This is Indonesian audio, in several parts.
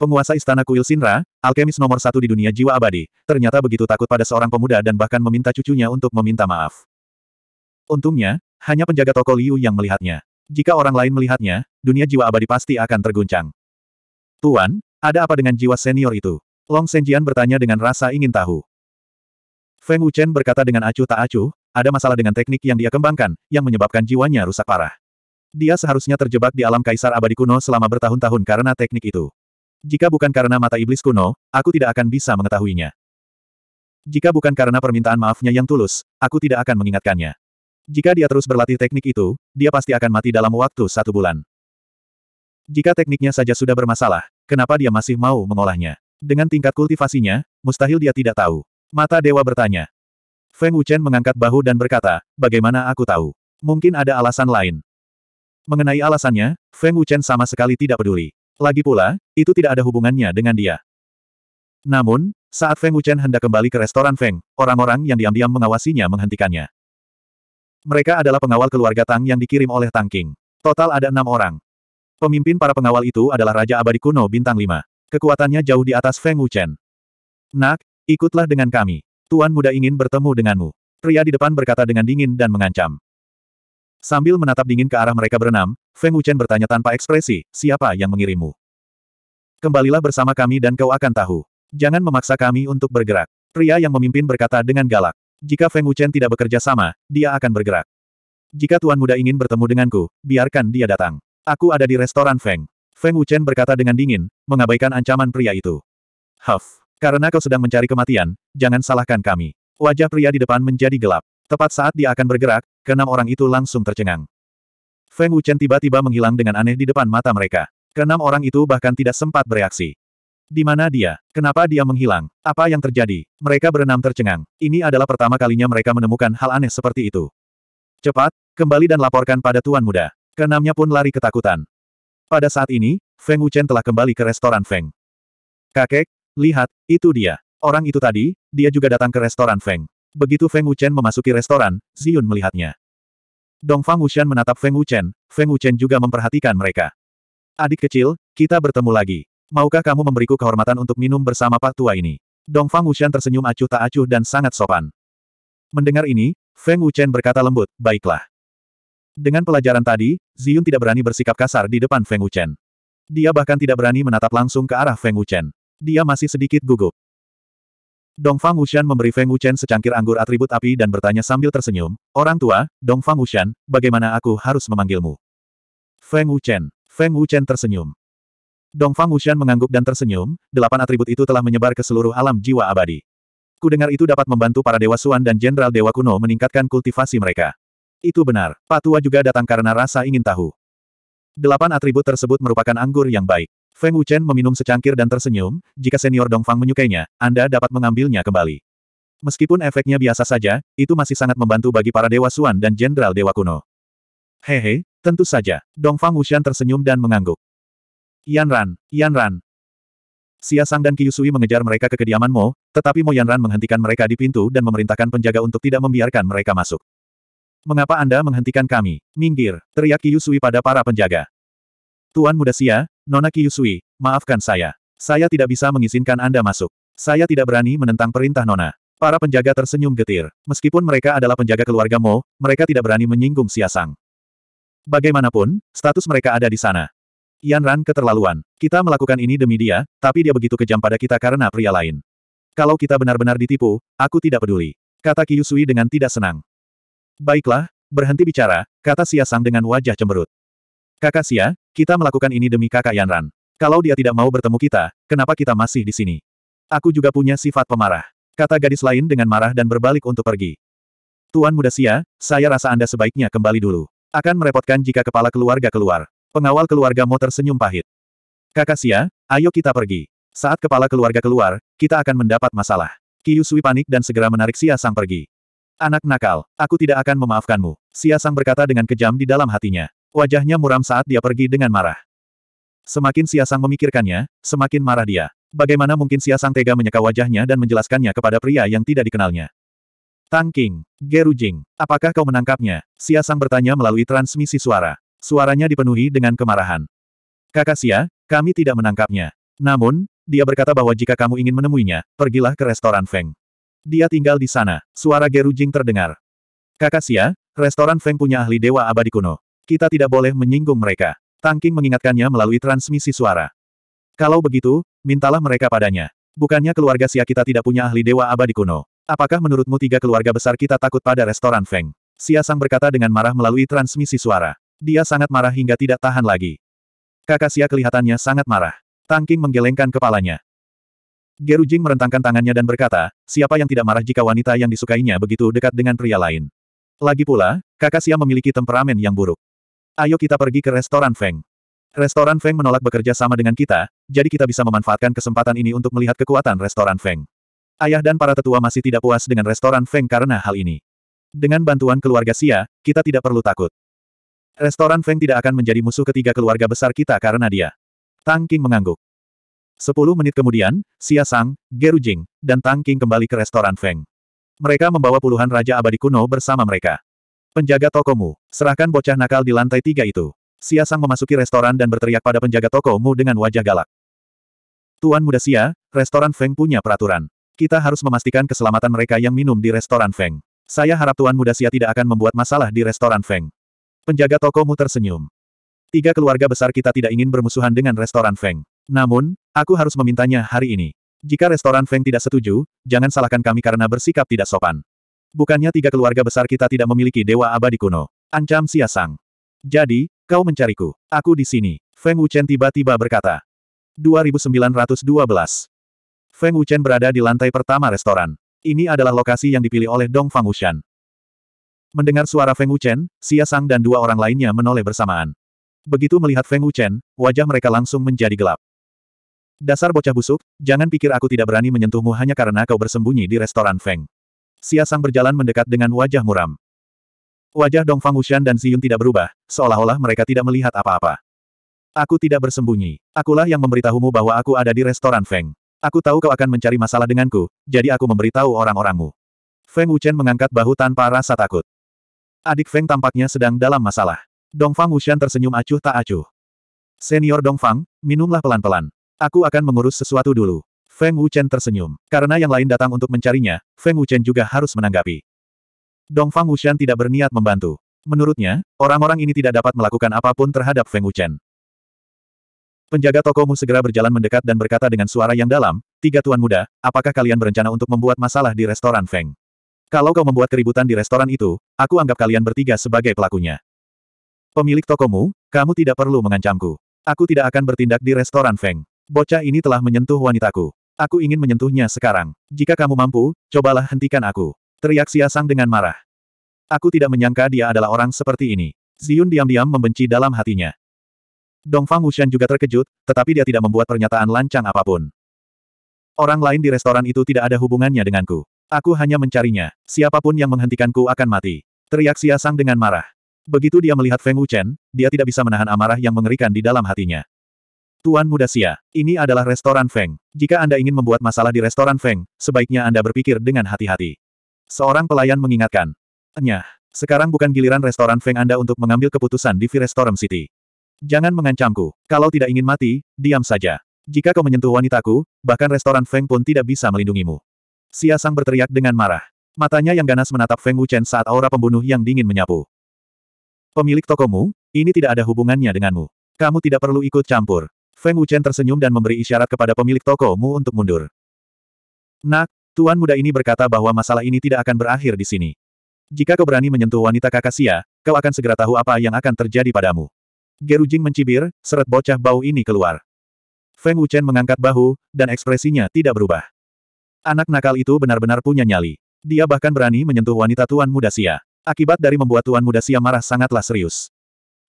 Penguasa Istana Kuil Sinra, alkemis nomor satu di dunia jiwa abadi, ternyata begitu takut pada seorang pemuda dan bahkan meminta cucunya untuk meminta maaf. Untungnya, hanya penjaga toko Liu yang melihatnya. Jika orang lain melihatnya, dunia jiwa abadi pasti akan terguncang. Tuan, ada apa dengan jiwa senior itu? Long Senjian bertanya dengan rasa ingin tahu. Feng Wuchen berkata dengan acuh tak acuh, ada masalah dengan teknik yang dia kembangkan, yang menyebabkan jiwanya rusak parah. Dia seharusnya terjebak di alam kaisar abadi kuno selama bertahun-tahun karena teknik itu. Jika bukan karena mata iblis kuno, aku tidak akan bisa mengetahuinya. Jika bukan karena permintaan maafnya yang tulus, aku tidak akan mengingatkannya. Jika dia terus berlatih teknik itu, dia pasti akan mati dalam waktu satu bulan. Jika tekniknya saja sudah bermasalah, kenapa dia masih mau mengolahnya? Dengan tingkat kultivasinya, mustahil dia tidak tahu. Mata dewa bertanya. Feng Wuchen mengangkat bahu dan berkata, bagaimana aku tahu? Mungkin ada alasan lain. Mengenai alasannya, Feng Wuchen sama sekali tidak peduli. Lagi pula, itu tidak ada hubungannya dengan dia. Namun, saat Feng Wuchen hendak kembali ke restoran Feng, orang-orang yang diam-diam mengawasinya menghentikannya. Mereka adalah pengawal keluarga Tang yang dikirim oleh Tang King. Total ada enam orang. Pemimpin para pengawal itu adalah Raja Abadi Kuno Bintang 5. Kekuatannya jauh di atas Feng Wuchen. Nak, ikutlah dengan kami. Tuan muda ingin bertemu denganmu. Pria di depan berkata dengan dingin dan mengancam. Sambil menatap dingin ke arah mereka berenam, Feng Wuchen bertanya tanpa ekspresi, siapa yang mengirimu? Kembalilah bersama kami dan kau akan tahu. Jangan memaksa kami untuk bergerak. Pria yang memimpin berkata dengan galak. Jika Feng Wuchen tidak bekerja sama, dia akan bergerak. Jika Tuan Muda ingin bertemu denganku, biarkan dia datang. Aku ada di restoran Feng. Feng Wuchen berkata dengan dingin, mengabaikan ancaman pria itu. Huff, karena kau sedang mencari kematian, jangan salahkan kami. Wajah pria di depan menjadi gelap. Tepat saat dia akan bergerak, Kenam orang itu langsung tercengang. Feng Wuchen tiba-tiba menghilang dengan aneh di depan mata mereka. Kenam orang itu bahkan tidak sempat bereaksi. Di mana dia? Kenapa dia menghilang? Apa yang terjadi? Mereka berenam tercengang. Ini adalah pertama kalinya mereka menemukan hal aneh seperti itu. Cepat, kembali dan laporkan pada Tuan Muda. Kenamnya pun lari ketakutan. Pada saat ini, Feng Wuchen telah kembali ke restoran Feng. Kakek, lihat, itu dia. Orang itu tadi, dia juga datang ke restoran Feng. Begitu Feng Wuchen memasuki restoran, Ziyun melihatnya. Dongfang Wuxian menatap Feng Wuchen, Feng Wuchen juga memperhatikan mereka. Adik kecil, kita bertemu lagi. Maukah kamu memberiku kehormatan untuk minum bersama Pak Tua ini? Dongfang Wuxian tersenyum acuh tak acuh dan sangat sopan. Mendengar ini, Feng Wuchen berkata lembut, baiklah. Dengan pelajaran tadi, Ziyun tidak berani bersikap kasar di depan Feng Wuchen. Dia bahkan tidak berani menatap langsung ke arah Feng Wuchen. Dia masih sedikit gugup. Dongfang Fang Wushan memberi Feng Wuchen secangkir anggur atribut api dan bertanya sambil tersenyum, Orang tua, Dongfang Fang Wushan, bagaimana aku harus memanggilmu? Feng Wuchen. Feng Wuchen tersenyum. Dongfang Fang Wushan mengangguk dan tersenyum, delapan atribut itu telah menyebar ke seluruh alam jiwa abadi. Kudengar itu dapat membantu para Dewa Suan dan Jenderal Dewa Kuno meningkatkan kultivasi mereka. Itu benar, Pak Tua juga datang karena rasa ingin tahu. Delapan atribut tersebut merupakan anggur yang baik. Feng Wuchen meminum secangkir dan tersenyum, jika senior Dongfang menyukainya, Anda dapat mengambilnya kembali. Meskipun efeknya biasa saja, itu masih sangat membantu bagi para Dewa Suan dan Jenderal Dewa Kuno. Hehe, tentu saja. Dongfang Wuxian tersenyum dan mengangguk. Yan Ran, Yan Ran. Xia Sang dan Kiyusui mengejar mereka ke kediaman Mo, tetapi Mo Yan Ran menghentikan mereka di pintu dan memerintahkan penjaga untuk tidak membiarkan mereka masuk. Mengapa Anda menghentikan kami? Minggir, teriak Kiyusui pada para penjaga. Tuan Muda Xia, Nona Kyusui, maafkan saya. Saya tidak bisa mengizinkan Anda masuk. Saya tidak berani menentang perintah Nona. Para penjaga tersenyum getir. Meskipun mereka adalah penjaga keluarga Mo, mereka tidak berani menyinggung Siasang. Bagaimanapun, status mereka ada di sana. Yan Ran keterlaluan. Kita melakukan ini demi dia, tapi dia begitu kejam pada kita karena pria lain. Kalau kita benar-benar ditipu, aku tidak peduli. Kata Kyusui dengan tidak senang. Baiklah, berhenti bicara, kata Siasang dengan wajah cemberut. Kakak Sia, kita melakukan ini demi kakak Yanran. Kalau dia tidak mau bertemu kita, kenapa kita masih di sini? Aku juga punya sifat pemarah. Kata gadis lain dengan marah dan berbalik untuk pergi. Tuan Muda Sia, saya rasa Anda sebaiknya kembali dulu. Akan merepotkan jika kepala keluarga keluar. Pengawal keluarga Mo tersenyum pahit. Kakak Sia, ayo kita pergi. Saat kepala keluarga keluar, kita akan mendapat masalah. Kiyusui panik dan segera menarik Sia Sang pergi. Anak nakal, aku tidak akan memaafkanmu. Sia Sang berkata dengan kejam di dalam hatinya. Wajahnya muram saat dia pergi dengan marah. Semakin Siasang memikirkannya, semakin marah dia. Bagaimana mungkin Siasang tega menyeka wajahnya dan menjelaskannya kepada pria yang tidak dikenalnya? Tang King, Geru Jing, apakah kau menangkapnya? Siasang bertanya melalui transmisi suara. Suaranya dipenuhi dengan kemarahan. Kakak Sia, kami tidak menangkapnya. Namun, dia berkata bahwa jika kamu ingin menemuinya, pergilah ke restoran Feng. Dia tinggal di sana. Suara Geru Jing terdengar. Kakak Sia, restoran Feng punya ahli dewa abadi kuno. Kita tidak boleh menyinggung mereka. Tangking mengingatkannya melalui transmisi suara. Kalau begitu, mintalah mereka padanya. Bukannya keluarga Sia kita tidak punya ahli dewa abadi kuno. Apakah menurutmu tiga keluarga besar kita takut pada restoran Feng? Sia Sang berkata dengan marah melalui transmisi suara. Dia sangat marah hingga tidak tahan lagi. Kakak Sia kelihatannya sangat marah. Tangking menggelengkan kepalanya. Geru Jing merentangkan tangannya dan berkata, siapa yang tidak marah jika wanita yang disukainya begitu dekat dengan pria lain. Lagi pula, kakak Sia memiliki temperamen yang buruk. Ayo kita pergi ke restoran Feng. Restoran Feng menolak bekerja sama dengan kita, jadi kita bisa memanfaatkan kesempatan ini untuk melihat kekuatan restoran Feng. Ayah dan para tetua masih tidak puas dengan restoran Feng karena hal ini. Dengan bantuan keluarga Xia, kita tidak perlu takut. Restoran Feng tidak akan menjadi musuh ketiga keluarga besar kita karena dia. Tang King mengangguk. Sepuluh menit kemudian, Xia Sang, Geru Jing, dan Tang King kembali ke restoran Feng. Mereka membawa puluhan Raja Abadi kuno bersama mereka. Penjaga tokomu, serahkan bocah nakal di lantai tiga itu. Xia Sang memasuki restoran dan berteriak pada penjaga tokomu dengan wajah galak. Tuan muda Xia, restoran Feng punya peraturan. Kita harus memastikan keselamatan mereka yang minum di restoran Feng. Saya harap Tuan muda Sia tidak akan membuat masalah di restoran Feng. Penjaga tokomu tersenyum. Tiga keluarga besar kita tidak ingin bermusuhan dengan restoran Feng. Namun, aku harus memintanya hari ini. Jika restoran Feng tidak setuju, jangan salahkan kami karena bersikap tidak sopan. Bukannya tiga keluarga besar kita tidak memiliki dewa abadi kuno. Ancam Xia Sang. Jadi, kau mencariku. Aku di sini. Feng Wuchen tiba-tiba berkata. 2912. Feng Wuchen berada di lantai pertama restoran. Ini adalah lokasi yang dipilih oleh Dong Fang Wuxian. Mendengar suara Feng Wuchen, Xia Sang dan dua orang lainnya menoleh bersamaan. Begitu melihat Feng Wuchen, wajah mereka langsung menjadi gelap. Dasar bocah busuk, jangan pikir aku tidak berani menyentuhmu hanya karena kau bersembunyi di restoran Feng. Siasang berjalan mendekat dengan wajah muram. Wajah Dong Fang Wushan dan Ziyun tidak berubah, seolah-olah mereka tidak melihat apa-apa. Aku tidak bersembunyi. Akulah yang memberitahumu bahwa aku ada di restoran Feng. Aku tahu kau akan mencari masalah denganku, jadi aku memberitahu orang-orangmu. Feng Wuchen mengangkat bahu tanpa rasa takut. Adik Feng tampaknya sedang dalam masalah. Dong Fang tersenyum acuh tak acuh. Senior Dong Fang, minumlah pelan-pelan. Aku akan mengurus sesuatu dulu. Feng Wuchen tersenyum. Karena yang lain datang untuk mencarinya, Feng Wuchen juga harus menanggapi. Dongfang Wuxian tidak berniat membantu. Menurutnya, orang-orang ini tidak dapat melakukan apapun terhadap Feng Wuchen. Penjaga tokomu segera berjalan mendekat dan berkata dengan suara yang dalam, Tiga Tuan Muda, apakah kalian berencana untuk membuat masalah di restoran Feng? Kalau kau membuat keributan di restoran itu, aku anggap kalian bertiga sebagai pelakunya. Pemilik tokomu, kamu tidak perlu mengancamku. Aku tidak akan bertindak di restoran Feng. Bocah ini telah menyentuh wanitaku. Aku ingin menyentuhnya sekarang. Jika kamu mampu, cobalah hentikan aku. Teriak Sang dengan marah. Aku tidak menyangka dia adalah orang seperti ini. Ziyun diam-diam membenci dalam hatinya. Dongfang Wushan juga terkejut, tetapi dia tidak membuat pernyataan lancang apapun. Orang lain di restoran itu tidak ada hubungannya denganku. Aku hanya mencarinya. Siapapun yang menghentikanku akan mati. Teriak Sang dengan marah. Begitu dia melihat Feng Wuchen, dia tidak bisa menahan amarah yang mengerikan di dalam hatinya. Tuan Muda sia, ini adalah restoran Feng. Jika Anda ingin membuat masalah di restoran Feng, sebaiknya Anda berpikir dengan hati-hati. Seorang pelayan mengingatkan. Enyah, sekarang bukan giliran restoran Feng Anda untuk mengambil keputusan di Restaurant City. Jangan mengancamku. Kalau tidak ingin mati, diam saja. Jika kau menyentuh wanitaku, bahkan restoran Feng pun tidak bisa melindungimu. Sia Sang berteriak dengan marah. Matanya yang ganas menatap Feng Wuchen saat aura pembunuh yang dingin menyapu. Pemilik tokomu, ini tidak ada hubungannya denganmu. Kamu tidak perlu ikut campur. Feng Wuchen tersenyum dan memberi isyarat kepada pemilik toko Mu untuk mundur. Nak, tuan muda ini berkata bahwa masalah ini tidak akan berakhir di sini. Jika kau berani menyentuh wanita kakak Sia, kau akan segera tahu apa yang akan terjadi padamu. Gerujing mencibir, seret bocah bau ini keluar. Feng Wuchen mengangkat bahu, dan ekspresinya tidak berubah. Anak nakal itu benar-benar punya nyali. Dia bahkan berani menyentuh wanita tuan muda Sia. Akibat dari membuat tuan muda Sia marah sangatlah serius.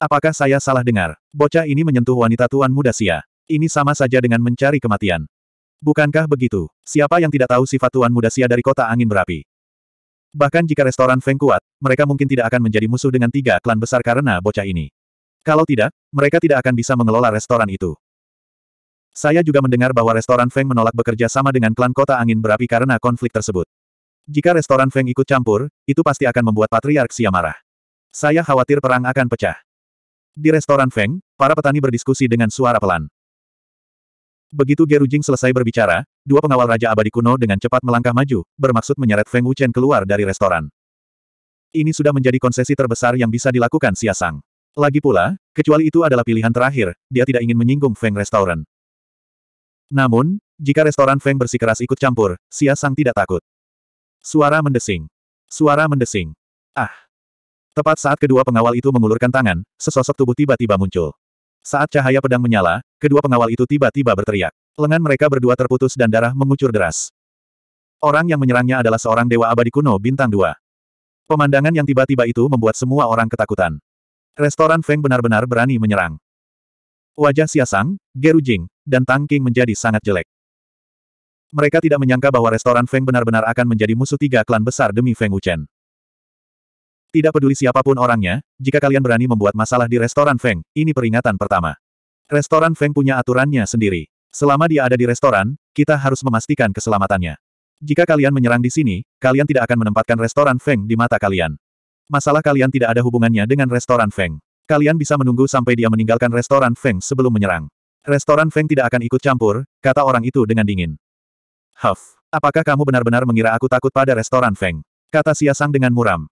Apakah saya salah dengar? Bocah ini menyentuh wanita tuan muda Sia. Ini sama saja dengan mencari kematian. Bukankah begitu? Siapa yang tidak tahu sifat tuan muda Sia dari kota angin berapi? Bahkan jika restoran Feng kuat, mereka mungkin tidak akan menjadi musuh dengan tiga klan besar karena bocah ini. Kalau tidak, mereka tidak akan bisa mengelola restoran itu. Saya juga mendengar bahwa restoran Feng menolak bekerja sama dengan klan kota angin berapi karena konflik tersebut. Jika restoran Feng ikut campur, itu pasti akan membuat Patriark Sia marah. Saya khawatir perang akan pecah. Di restoran Feng, para petani berdiskusi dengan suara pelan. Begitu Gerujing selesai berbicara, dua pengawal Raja Abadi kuno dengan cepat melangkah maju, bermaksud menyeret Feng Wuchen keluar dari restoran. Ini sudah menjadi konsesi terbesar yang bisa dilakukan Sang. Lagi pula, kecuali itu adalah pilihan terakhir, dia tidak ingin menyinggung Feng Restoran. Namun, jika restoran Feng bersikeras ikut campur, Sang tidak takut. Suara mendesing. Suara mendesing. Ah! Tepat saat kedua pengawal itu mengulurkan tangan, sesosok tubuh tiba-tiba muncul. Saat cahaya pedang menyala, kedua pengawal itu tiba-tiba berteriak. Lengan mereka berdua terputus dan darah mengucur deras. Orang yang menyerangnya adalah seorang dewa abadi kuno bintang dua. Pemandangan yang tiba-tiba itu membuat semua orang ketakutan. Restoran Feng benar-benar berani menyerang. Wajah Siasang, Geru Jing, dan Tang King menjadi sangat jelek. Mereka tidak menyangka bahwa restoran Feng benar-benar akan menjadi musuh tiga klan besar demi Feng Wuchen. Tidak peduli siapapun orangnya, jika kalian berani membuat masalah di restoran Feng, ini peringatan pertama. Restoran Feng punya aturannya sendiri. Selama dia ada di restoran, kita harus memastikan keselamatannya. Jika kalian menyerang di sini, kalian tidak akan menempatkan restoran Feng di mata kalian. Masalah kalian tidak ada hubungannya dengan restoran Feng. Kalian bisa menunggu sampai dia meninggalkan restoran Feng sebelum menyerang. Restoran Feng tidak akan ikut campur, kata orang itu dengan dingin. Huff, apakah kamu benar-benar mengira aku takut pada restoran Feng? Kata Xia Sang dengan muram.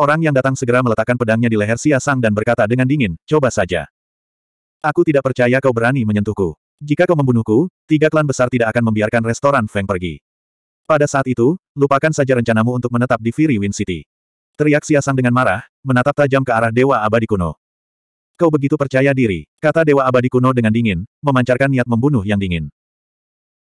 Orang yang datang segera meletakkan pedangnya di leher Xia Sang dan berkata dengan dingin, coba saja. Aku tidak percaya kau berani menyentuhku. Jika kau membunuhku, tiga klan besar tidak akan membiarkan restoran Feng pergi. Pada saat itu, lupakan saja rencanamu untuk menetap di Fury Wind City. Teriak Xia Sang dengan marah, menatap tajam ke arah Dewa Abadi Kuno. Kau begitu percaya diri, kata Dewa Abadi Kuno dengan dingin, memancarkan niat membunuh yang dingin.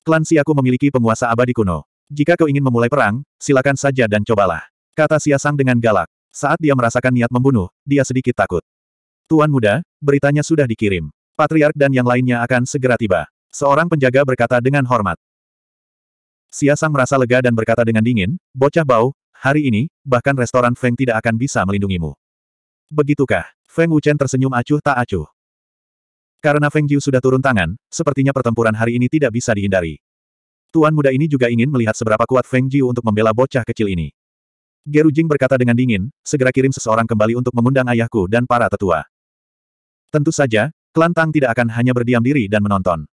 Klan si aku memiliki penguasa abadi kuno. Jika kau ingin memulai perang, silakan saja dan cobalah. Kata Siasang dengan galak. Saat dia merasakan niat membunuh, dia sedikit takut. Tuan muda, beritanya sudah dikirim. Patriark dan yang lainnya akan segera tiba. Seorang penjaga berkata dengan hormat. Siasang merasa lega dan berkata dengan dingin, bocah bau, hari ini, bahkan restoran Feng tidak akan bisa melindungimu. Begitukah? Feng Wuchen tersenyum acuh tak acuh. Karena Feng Jiu sudah turun tangan, sepertinya pertempuran hari ini tidak bisa dihindari. Tuan muda ini juga ingin melihat seberapa kuat Feng Jiu untuk membela bocah kecil ini. Gerujing berkata dengan dingin, segera kirim seseorang kembali untuk mengundang ayahku dan para tetua. Tentu saja, klan Tang tidak akan hanya berdiam diri dan menonton.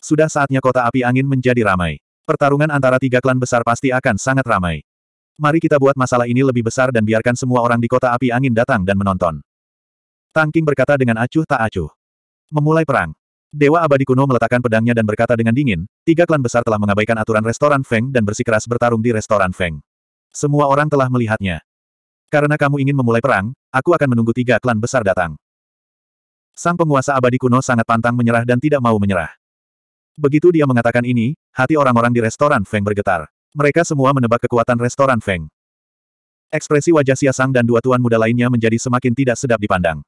Sudah saatnya kota api angin menjadi ramai. Pertarungan antara tiga klan besar pasti akan sangat ramai. Mari kita buat masalah ini lebih besar dan biarkan semua orang di kota api angin datang dan menonton. Tang King berkata dengan acuh tak acuh. Memulai perang. Dewa abadi kuno meletakkan pedangnya dan berkata dengan dingin, tiga klan besar telah mengabaikan aturan restoran Feng dan bersikeras bertarung di restoran Feng. Semua orang telah melihatnya. Karena kamu ingin memulai perang, aku akan menunggu tiga klan besar datang. Sang penguasa abadi kuno sangat pantang menyerah dan tidak mau menyerah. Begitu dia mengatakan ini, hati orang-orang di restoran Feng bergetar. Mereka semua menebak kekuatan restoran Feng. Ekspresi wajah Siasang dan dua tuan muda lainnya menjadi semakin tidak sedap dipandang.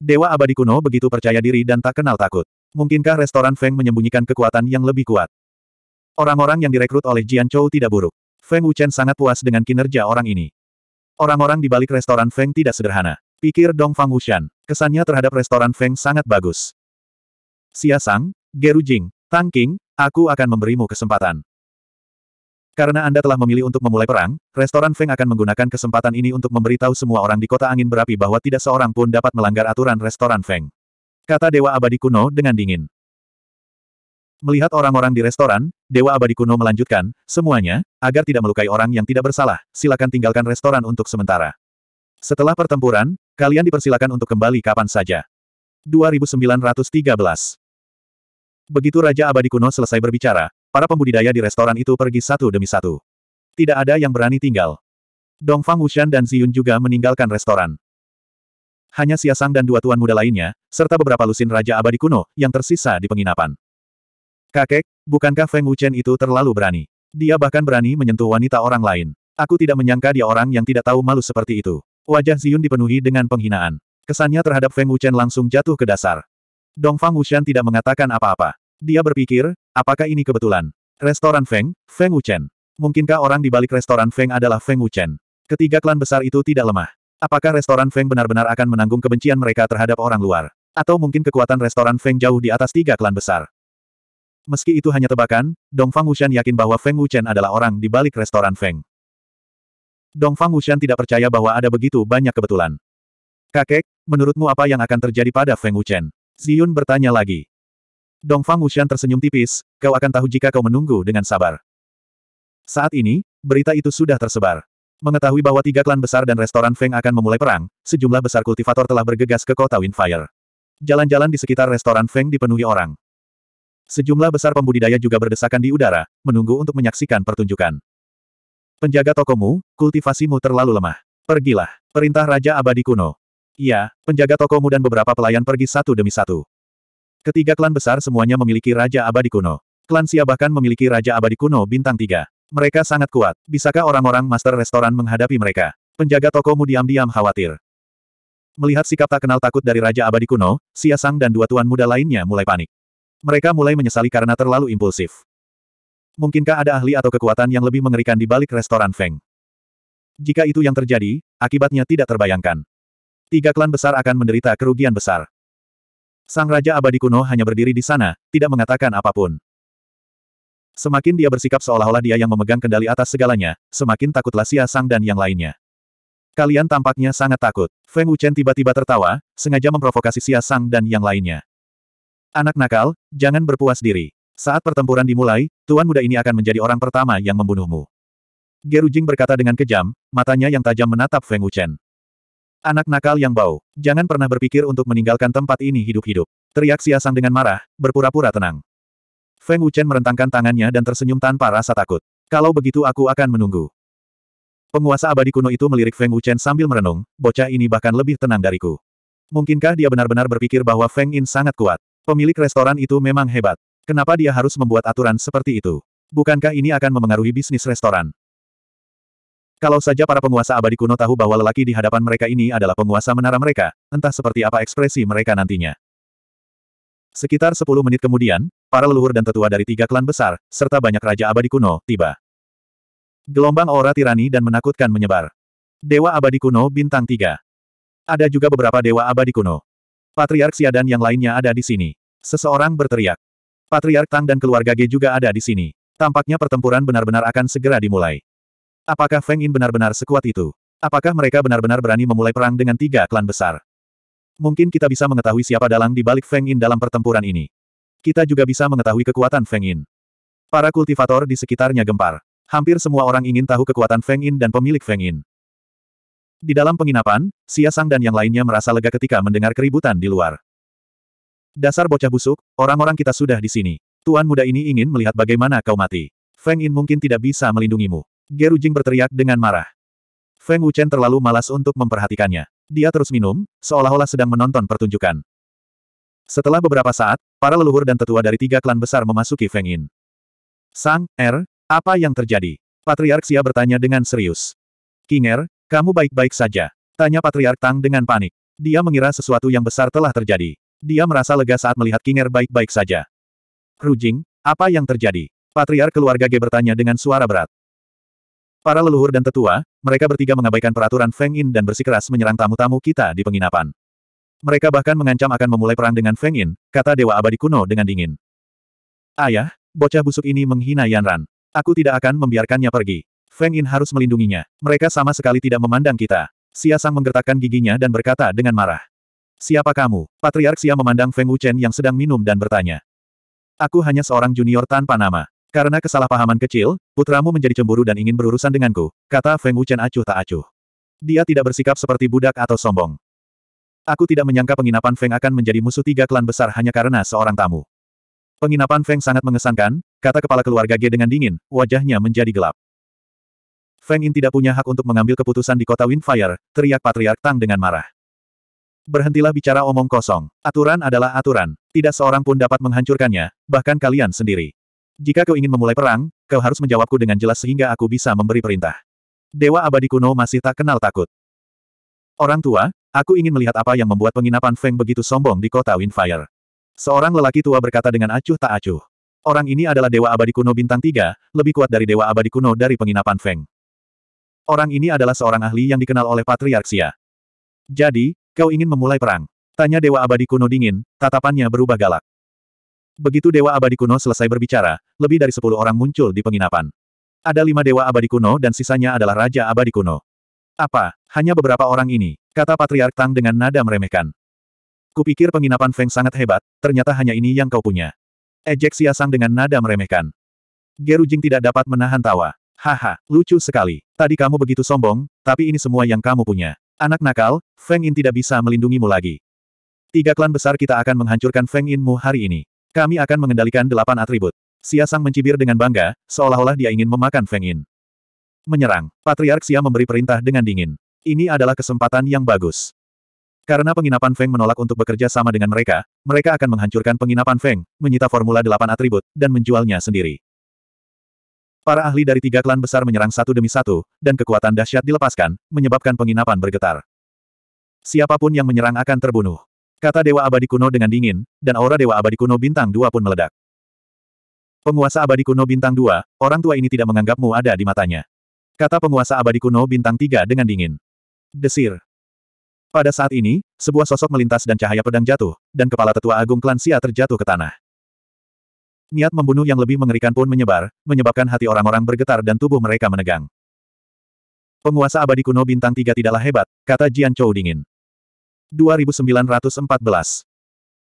Dewa abadi kuno begitu percaya diri dan tak kenal takut. Mungkinkah restoran Feng menyembunyikan kekuatan yang lebih kuat? Orang-orang yang direkrut oleh Jian Chou tidak buruk. Feng Wuchen sangat puas dengan kinerja orang ini. Orang-orang di balik restoran Feng tidak sederhana. Pikir Dong Fang Wuchen, kesannya terhadap restoran Feng sangat bagus. Sang, Geru Jing, Tang King, aku akan memberimu kesempatan. Karena Anda telah memilih untuk memulai perang, restoran Feng akan menggunakan kesempatan ini untuk memberitahu semua orang di kota angin berapi bahwa tidak seorang pun dapat melanggar aturan restoran Feng. Kata Dewa Abadi Kuno dengan dingin. Melihat orang-orang di restoran, Dewa Abadi Kuno melanjutkan, semuanya, agar tidak melukai orang yang tidak bersalah, silakan tinggalkan restoran untuk sementara. Setelah pertempuran, kalian dipersilakan untuk kembali kapan saja. 2913 Begitu Raja Abadi Kuno selesai berbicara, para pembudidaya di restoran itu pergi satu demi satu. Tidak ada yang berani tinggal. Dongfang Wushan dan Ziyun juga meninggalkan restoran. Hanya Siasang dan dua tuan muda lainnya, serta beberapa lusin Raja Abadi Kuno, yang tersisa di penginapan. Kakek, bukankah Feng Wuchen itu terlalu berani? Dia bahkan berani menyentuh wanita orang lain. Aku tidak menyangka dia orang yang tidak tahu malu seperti itu. Wajah Ziyun dipenuhi dengan penghinaan. Kesannya terhadap Feng Wuchen langsung jatuh ke dasar. Dong Fang Wuchen tidak mengatakan apa-apa. Dia berpikir, apakah ini kebetulan? Restoran Feng, Feng Wuchen. Mungkinkah orang di balik restoran Feng adalah Feng Wuchen? Ketiga klan besar itu tidak lemah. Apakah restoran Feng benar-benar akan menanggung kebencian mereka terhadap orang luar? Atau mungkin kekuatan restoran Feng jauh di atas tiga klan besar? Meski itu hanya tebakan, Dong Fang Wushan yakin bahwa Feng Wuchen adalah orang di balik restoran Feng. Dong Fang Wushan tidak percaya bahwa ada begitu banyak kebetulan. Kakek, menurutmu apa yang akan terjadi pada Feng Wuchen? Ziyun bertanya lagi. Dong Fang Wushan tersenyum tipis, kau akan tahu jika kau menunggu dengan sabar. Saat ini, berita itu sudah tersebar. Mengetahui bahwa tiga klan besar dan restoran Feng akan memulai perang, sejumlah besar kultivator telah bergegas ke kota Windfire. Jalan-jalan di sekitar restoran Feng dipenuhi orang. Sejumlah besar pembudidaya juga berdesakan di udara, menunggu untuk menyaksikan pertunjukan. Penjaga tokomu, kultivasimu terlalu lemah. Pergilah, perintah Raja Abadi Kuno. Iya, penjaga tokomu dan beberapa pelayan pergi satu demi satu. Ketiga klan besar semuanya memiliki Raja Abadi Kuno. Klan Sia bahkan memiliki Raja Abadi Kuno bintang tiga. Mereka sangat kuat, bisakah orang-orang master restoran menghadapi mereka? Penjaga tokomu diam-diam khawatir. Melihat sikap tak kenal takut dari Raja Abadi Kuno, Sia Sang dan dua tuan muda lainnya mulai panik. Mereka mulai menyesali karena terlalu impulsif. Mungkinkah ada ahli atau kekuatan yang lebih mengerikan di balik restoran Feng? Jika itu yang terjadi, akibatnya tidak terbayangkan. Tiga klan besar akan menderita kerugian besar. Sang Raja Abadi kuno hanya berdiri di sana, tidak mengatakan apapun. Semakin dia bersikap seolah-olah dia yang memegang kendali atas segalanya, semakin takutlah Xia Sang dan yang lainnya. Kalian tampaknya sangat takut. Feng Wuchen tiba-tiba tertawa, sengaja memprovokasi Xia Sang dan yang lainnya. Anak nakal, jangan berpuas diri. Saat pertempuran dimulai, tuan muda ini akan menjadi orang pertama yang membunuhmu. Geru Jing berkata dengan kejam, matanya yang tajam menatap Feng Wuchen. Anak nakal yang bau, jangan pernah berpikir untuk meninggalkan tempat ini hidup-hidup. Teriak Siasang dengan marah, berpura-pura tenang. Feng Wuchen merentangkan tangannya dan tersenyum tanpa rasa takut. Kalau begitu aku akan menunggu. Penguasa abadi kuno itu melirik Feng Wuchen sambil merenung, bocah ini bahkan lebih tenang dariku. Mungkinkah dia benar-benar berpikir bahwa Feng In sangat kuat? Pemilik restoran itu memang hebat. Kenapa dia harus membuat aturan seperti itu? Bukankah ini akan memengaruhi bisnis restoran? Kalau saja para penguasa abadi kuno tahu bahwa lelaki di hadapan mereka ini adalah penguasa menara mereka, entah seperti apa ekspresi mereka nantinya. Sekitar 10 menit kemudian, para leluhur dan tetua dari tiga klan besar, serta banyak raja abadi kuno, tiba. Gelombang aura tirani dan menakutkan menyebar. Dewa abadi kuno bintang tiga. Ada juga beberapa dewa abadi kuno. Patriark Siadan yang lainnya ada di sini. Seseorang berteriak. Patriark Tang dan keluarga G juga ada di sini. Tampaknya pertempuran benar-benar akan segera dimulai. Apakah Feng Yin benar-benar sekuat itu? Apakah mereka benar-benar berani memulai perang dengan tiga klan besar? Mungkin kita bisa mengetahui siapa dalang di balik Feng Yin dalam pertempuran ini. Kita juga bisa mengetahui kekuatan Feng Yin. Para kultivator di sekitarnya gempar. Hampir semua orang ingin tahu kekuatan Feng Yin dan pemilik Feng Yin. Di dalam penginapan, Xia Sang dan yang lainnya merasa lega ketika mendengar keributan di luar. Dasar bocah busuk, orang-orang kita sudah di sini. Tuan muda ini ingin melihat bagaimana kau mati. Feng In mungkin tidak bisa melindungimu. Geru Jing berteriak dengan marah. Feng Wuchen terlalu malas untuk memperhatikannya. Dia terus minum, seolah-olah sedang menonton pertunjukan. Setelah beberapa saat, para leluhur dan tetua dari tiga klan besar memasuki Feng In. Sang, Er, apa yang terjadi? Patriark Xia bertanya dengan serius. King Er, kamu baik-baik saja. Tanya Patriark Tang dengan panik. Dia mengira sesuatu yang besar telah terjadi. Dia merasa lega saat melihat Kinger baik-baik saja. Rujing, apa yang terjadi? Patriar keluarga G bertanya dengan suara berat. Para leluhur dan tetua, mereka bertiga mengabaikan peraturan Feng In dan bersikeras menyerang tamu-tamu kita di penginapan. Mereka bahkan mengancam akan memulai perang dengan Feng In, kata Dewa Abadi kuno dengan dingin. Ayah, bocah busuk ini menghina Yan Ran. Aku tidak akan membiarkannya pergi. Feng In harus melindunginya. Mereka sama sekali tidak memandang kita. Sia Sang menggertakkan giginya dan berkata dengan marah. Siapa kamu? Patriark Xia memandang Feng Wuchen yang sedang minum dan bertanya. Aku hanya seorang junior tanpa nama. Karena kesalahpahaman kecil, putramu menjadi cemburu dan ingin berurusan denganku, kata Feng Wuchen acuh tak acuh. Dia tidak bersikap seperti budak atau sombong. Aku tidak menyangka penginapan Feng akan menjadi musuh tiga klan besar hanya karena seorang tamu. Penginapan Feng sangat mengesankan, kata kepala keluarga G dengan dingin, wajahnya menjadi gelap. Feng In tidak punya hak untuk mengambil keputusan di kota Windfire, teriak Patriark Tang dengan marah berhentilah bicara omong kosong. Aturan adalah aturan. Tidak seorang pun dapat menghancurkannya, bahkan kalian sendiri. Jika kau ingin memulai perang, kau harus menjawabku dengan jelas sehingga aku bisa memberi perintah. Dewa abadi kuno masih tak kenal takut. Orang tua, aku ingin melihat apa yang membuat penginapan Feng begitu sombong di kota Windfire. Seorang lelaki tua berkata dengan acuh tak acuh. Orang ini adalah dewa abadi kuno bintang tiga, lebih kuat dari dewa abadi kuno dari penginapan Feng. Orang ini adalah seorang ahli yang dikenal oleh Patriarksia. Jadi, Kau ingin memulai perang? Tanya Dewa Abadi Kuno dingin, tatapannya berubah galak. Begitu Dewa Abadi Kuno selesai berbicara, lebih dari sepuluh orang muncul di penginapan. Ada lima Dewa Abadi Kuno dan sisanya adalah Raja Abadi Kuno. Apa, hanya beberapa orang ini, kata Patriark Tang dengan nada meremehkan. Kupikir penginapan Feng sangat hebat, ternyata hanya ini yang kau punya. Ejek Siasang dengan nada meremehkan. Gerujing tidak dapat menahan tawa. Haha, lucu sekali. Tadi kamu begitu sombong, tapi ini semua yang kamu punya. Anak nakal, Feng Yin tidak bisa melindungimu lagi. Tiga klan besar kita akan menghancurkan Feng Inmu hari ini. Kami akan mengendalikan delapan atribut. Xia Sang mencibir dengan bangga, seolah-olah dia ingin memakan Feng Yin. Menyerang, Patriark Xia memberi perintah dengan dingin. Ini adalah kesempatan yang bagus. Karena penginapan Feng menolak untuk bekerja sama dengan mereka, mereka akan menghancurkan penginapan Feng, menyita formula delapan atribut, dan menjualnya sendiri. Para ahli dari tiga klan besar menyerang satu demi satu, dan kekuatan dahsyat dilepaskan, menyebabkan penginapan bergetar. Siapapun yang menyerang akan terbunuh. Kata Dewa Abadi Kuno dengan dingin, dan aura Dewa Abadi Kuno Bintang dua pun meledak. Penguasa Abadi Kuno Bintang dua, orang tua ini tidak menganggapmu ada di matanya. Kata penguasa Abadi Kuno Bintang tiga dengan dingin. Desir. Pada saat ini, sebuah sosok melintas dan cahaya pedang jatuh, dan kepala tetua agung klan Sia terjatuh ke tanah. Niat membunuh yang lebih mengerikan pun menyebar, menyebabkan hati orang-orang bergetar dan tubuh mereka menegang. Penguasa abadi kuno bintang tiga tidaklah hebat, kata Jian Chou dingin. 2914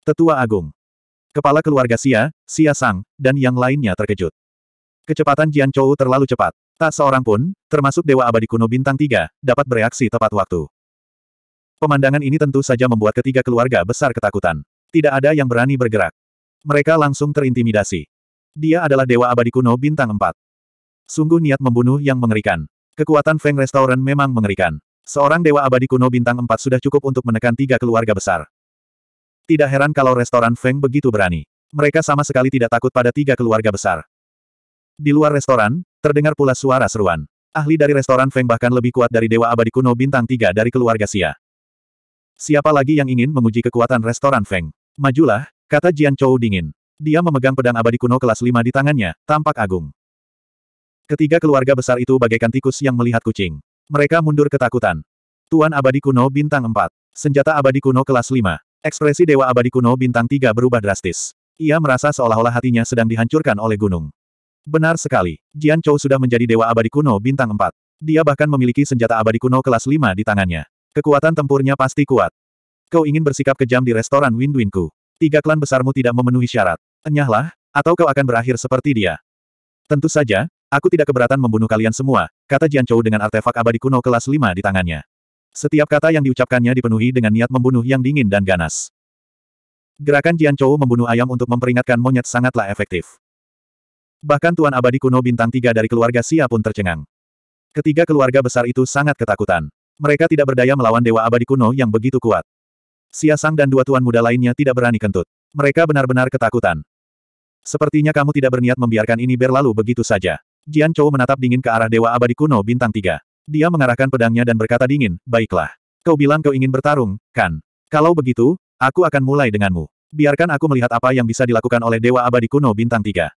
Tetua Agung Kepala keluarga Xia, Xia Sang, dan yang lainnya terkejut. Kecepatan Jian Chou terlalu cepat. Tak seorang pun, termasuk Dewa Abadi Kuno Bintang Tiga, dapat bereaksi tepat waktu. Pemandangan ini tentu saja membuat ketiga keluarga besar ketakutan. Tidak ada yang berani bergerak. Mereka langsung terintimidasi. Dia adalah dewa abadi kuno bintang 4. Sungguh niat membunuh yang mengerikan. Kekuatan Feng Restoran memang mengerikan. Seorang dewa abadi kuno bintang 4 sudah cukup untuk menekan tiga keluarga besar. Tidak heran kalau restoran Feng begitu berani. Mereka sama sekali tidak takut pada tiga keluarga besar. Di luar restoran, terdengar pula suara seruan. Ahli dari restoran Feng bahkan lebih kuat dari dewa abadi kuno bintang tiga dari keluarga Sia. Siapa lagi yang ingin menguji kekuatan restoran Feng? Majulah, Kata Jian Chou dingin. Dia memegang pedang abadi kuno kelas 5 di tangannya, tampak agung. Ketiga keluarga besar itu bagaikan tikus yang melihat kucing. Mereka mundur ketakutan. Tuan abadi kuno bintang 4. Senjata abadi kuno kelas 5. Ekspresi dewa abadi kuno bintang 3 berubah drastis. Ia merasa seolah-olah hatinya sedang dihancurkan oleh gunung. Benar sekali, Jian Chou sudah menjadi dewa abadi kuno bintang 4. Dia bahkan memiliki senjata abadi kuno kelas 5 di tangannya. Kekuatan tempurnya pasti kuat. Kau ingin bersikap kejam di restoran Win Winku. Tiga klan besarmu tidak memenuhi syarat. Enyahlah, atau kau akan berakhir seperti dia. Tentu saja, aku tidak keberatan membunuh kalian semua, kata Jian Chou dengan artefak abadi kuno kelas 5 di tangannya. Setiap kata yang diucapkannya dipenuhi dengan niat membunuh yang dingin dan ganas. Gerakan Jian Chou membunuh ayam untuk memperingatkan monyet sangatlah efektif. Bahkan Tuan Abadi kuno bintang tiga dari keluarga Sia pun tercengang. Ketiga keluarga besar itu sangat ketakutan. Mereka tidak berdaya melawan Dewa Abadi kuno yang begitu kuat. Siasang dan dua tuan muda lainnya tidak berani kentut. Mereka benar-benar ketakutan. Sepertinya kamu tidak berniat membiarkan ini berlalu begitu saja. Jian Chou menatap dingin ke arah Dewa Abadi Kuno Bintang Tiga. Dia mengarahkan pedangnya dan berkata dingin, baiklah. Kau bilang kau ingin bertarung, kan? Kalau begitu, aku akan mulai denganmu. Biarkan aku melihat apa yang bisa dilakukan oleh Dewa Abadi Kuno Bintang Tiga.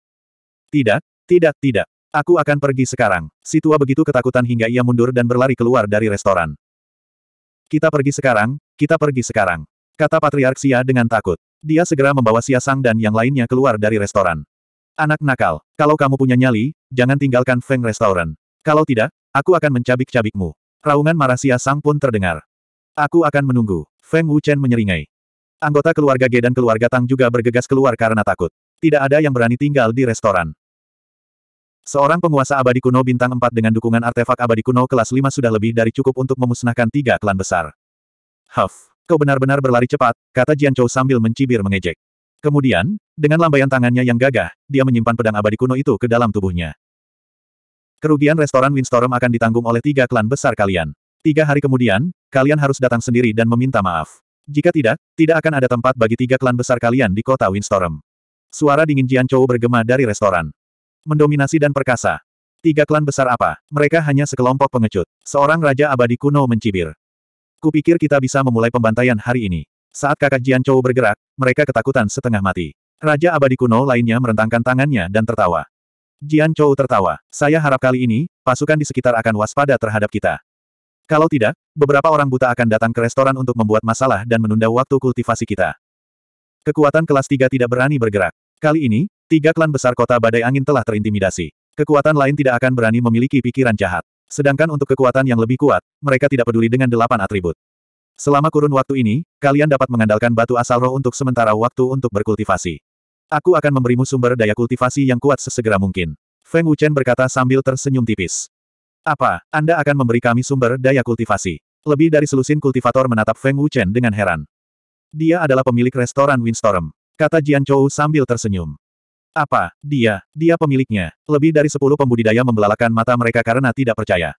Tidak, tidak, tidak. Aku akan pergi sekarang. Si tua begitu ketakutan hingga ia mundur dan berlari keluar dari restoran. Kita pergi sekarang, kita pergi sekarang. Kata Patriark Xia dengan takut. Dia segera membawa Xia Sang dan yang lainnya keluar dari restoran. Anak nakal, kalau kamu punya nyali, jangan tinggalkan Feng Restoran. Kalau tidak, aku akan mencabik-cabikmu. Raungan marah Xia Sang pun terdengar. Aku akan menunggu. Feng Wuchen menyeringai. Anggota keluarga Ge dan keluarga Tang juga bergegas keluar karena takut. Tidak ada yang berani tinggal di restoran. Seorang penguasa abadi kuno bintang 4 dengan dukungan artefak abadi kuno kelas 5 sudah lebih dari cukup untuk memusnahkan tiga klan besar. Huff, kau benar-benar berlari cepat, kata Jian Chou sambil mencibir mengejek. Kemudian, dengan lambaian tangannya yang gagah, dia menyimpan pedang abadi kuno itu ke dalam tubuhnya. Kerugian restoran Windstorm akan ditanggung oleh tiga klan besar kalian. Tiga hari kemudian, kalian harus datang sendiri dan meminta maaf. Jika tidak, tidak akan ada tempat bagi tiga klan besar kalian di kota Windstorm. Suara dingin Jian Chou bergema dari restoran mendominasi dan perkasa. Tiga klan besar apa? Mereka hanya sekelompok pengecut. Seorang raja abadi kuno mencibir. Kupikir kita bisa memulai pembantaian hari ini. Saat kakak Jian Chou bergerak, mereka ketakutan setengah mati. Raja abadi kuno lainnya merentangkan tangannya dan tertawa. Jian Chou tertawa. Saya harap kali ini, pasukan di sekitar akan waspada terhadap kita. Kalau tidak, beberapa orang buta akan datang ke restoran untuk membuat masalah dan menunda waktu kultivasi kita. Kekuatan kelas tiga tidak berani bergerak. Kali ini, tiga klan besar kota badai angin telah terintimidasi. Kekuatan lain tidak akan berani memiliki pikiran jahat. Sedangkan untuk kekuatan yang lebih kuat, mereka tidak peduli dengan delapan atribut. Selama kurun waktu ini, kalian dapat mengandalkan batu asal roh untuk sementara waktu untuk berkultivasi. Aku akan memberimu sumber daya kultivasi yang kuat sesegera mungkin. Feng Wuchen berkata sambil tersenyum tipis. Apa, Anda akan memberi kami sumber daya kultivasi? Lebih dari selusin kultivator menatap Feng Wuchen dengan heran. Dia adalah pemilik restoran Windstorm. Kata Jian Chou sambil tersenyum. Apa, dia, dia pemiliknya. Lebih dari sepuluh pembudidaya membelalakan mata mereka karena tidak percaya.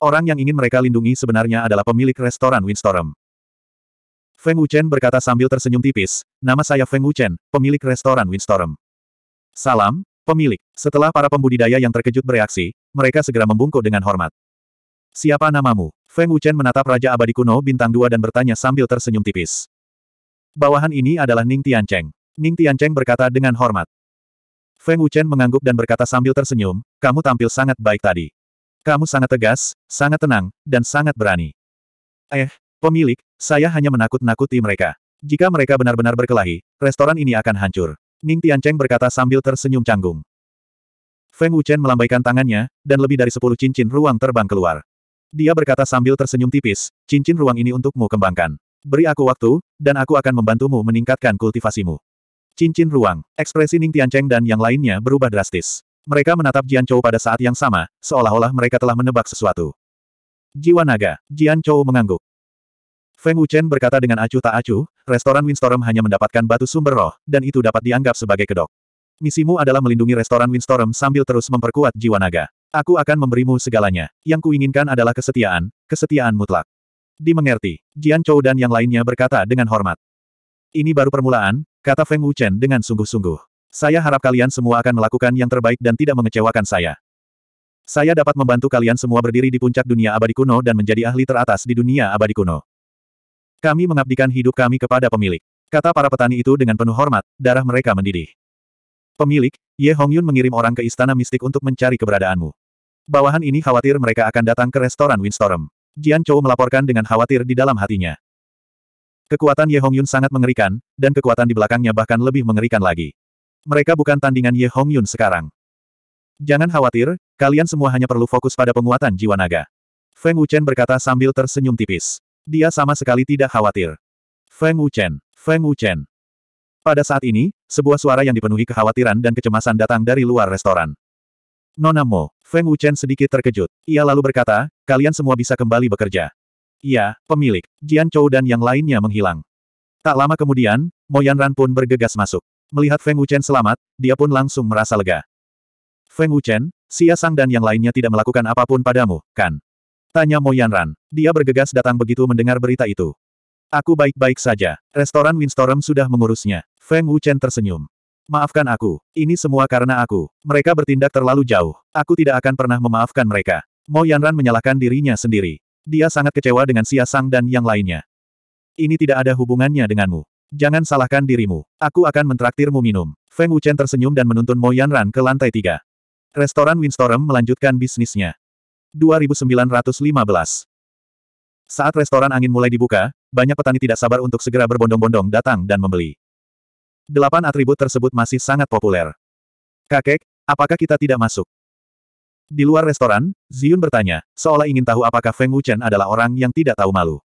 Orang yang ingin mereka lindungi sebenarnya adalah pemilik restoran Windstorm. Feng Wuchen berkata sambil tersenyum tipis, nama saya Feng Wuchen, pemilik restoran Windstorm. Salam, pemilik. Setelah para pembudidaya yang terkejut bereaksi, mereka segera membungkuk dengan hormat. Siapa namamu? Feng Wuchen menatap Raja Abadi Kuno Bintang Dua dan bertanya sambil tersenyum tipis. Bawahan ini adalah Ning Tiancheng. Ning Tiancheng berkata dengan hormat. Feng Wuchen mengangguk dan berkata sambil tersenyum, kamu tampil sangat baik tadi. Kamu sangat tegas, sangat tenang, dan sangat berani. Eh, pemilik, saya hanya menakut-nakuti mereka. Jika mereka benar-benar berkelahi, restoran ini akan hancur. Ning Tiancheng berkata sambil tersenyum canggung. Feng Wuchen melambaikan tangannya, dan lebih dari sepuluh cincin ruang terbang keluar. Dia berkata sambil tersenyum tipis, cincin ruang ini untukmu kembangkan. Beri aku waktu, dan aku akan membantumu meningkatkan kultivasimu. Cincin ruang, ekspresi Ning Tiancheng dan yang lainnya berubah drastis. Mereka menatap Jian Chou pada saat yang sama, seolah-olah mereka telah menebak sesuatu. Jiwa naga, Jian Chou mengangguk. Feng Wuchen berkata dengan acuh tak acuh, restoran Windstorm hanya mendapatkan batu sumber roh, dan itu dapat dianggap sebagai kedok. Misimu adalah melindungi restoran Windstorm sambil terus memperkuat jiwa naga. Aku akan memberimu segalanya. Yang kuinginkan adalah kesetiaan, kesetiaan mutlak. Dimengerti. Jian Chou dan yang lainnya berkata dengan hormat. Ini baru permulaan, kata Feng Wuchen dengan sungguh-sungguh. Saya harap kalian semua akan melakukan yang terbaik dan tidak mengecewakan saya. Saya dapat membantu kalian semua berdiri di puncak dunia abadi kuno dan menjadi ahli teratas di dunia abadi kuno. Kami mengabdikan hidup kami kepada pemilik. Kata para petani itu dengan penuh hormat, darah mereka mendidih. Pemilik, Ye Hongyun mengirim orang ke istana mistik untuk mencari keberadaanmu. Bawahan ini khawatir mereka akan datang ke restoran Windstorm. Jian Chou melaporkan dengan khawatir di dalam hatinya. Kekuatan Ye Hongyun sangat mengerikan, dan kekuatan di belakangnya bahkan lebih mengerikan lagi. Mereka bukan tandingan Ye Hongyun sekarang. Jangan khawatir, kalian semua hanya perlu fokus pada penguatan jiwa naga. Feng Wuchen berkata sambil tersenyum tipis. Dia sama sekali tidak khawatir. Feng Wuchen, Feng Wuchen. Pada saat ini, sebuah suara yang dipenuhi kekhawatiran dan kecemasan datang dari luar restoran. Nona Mo, Feng Wuchen sedikit terkejut. Ia lalu berkata, Kalian semua bisa kembali bekerja. Iya, pemilik, Jian Chou dan yang lainnya menghilang. Tak lama kemudian, Yan Ran pun bergegas masuk. Melihat Feng Wuchen selamat, dia pun langsung merasa lega. Feng Wuchen, Xia Sang dan yang lainnya tidak melakukan apapun padamu, kan? Tanya Yan Ran. Dia bergegas datang begitu mendengar berita itu. Aku baik-baik saja. Restoran Windstorm sudah mengurusnya. Feng Wuchen tersenyum. Maafkan aku. Ini semua karena aku. Mereka bertindak terlalu jauh. Aku tidak akan pernah memaafkan mereka. Mo Yanran menyalahkan dirinya sendiri. Dia sangat kecewa dengan Xia Sang dan yang lainnya. Ini tidak ada hubungannya denganmu. Jangan salahkan dirimu. Aku akan mentraktirmu minum. Feng Wuchen tersenyum dan menuntun Mo Yanran ke lantai tiga. Restoran Windstorm melanjutkan bisnisnya. 2915 Saat restoran angin mulai dibuka, banyak petani tidak sabar untuk segera berbondong-bondong datang dan membeli. Delapan atribut tersebut masih sangat populer. Kakek, apakah kita tidak masuk? Di luar restoran, Ziyun bertanya, seolah ingin tahu apakah Feng Wuchen adalah orang yang tidak tahu malu.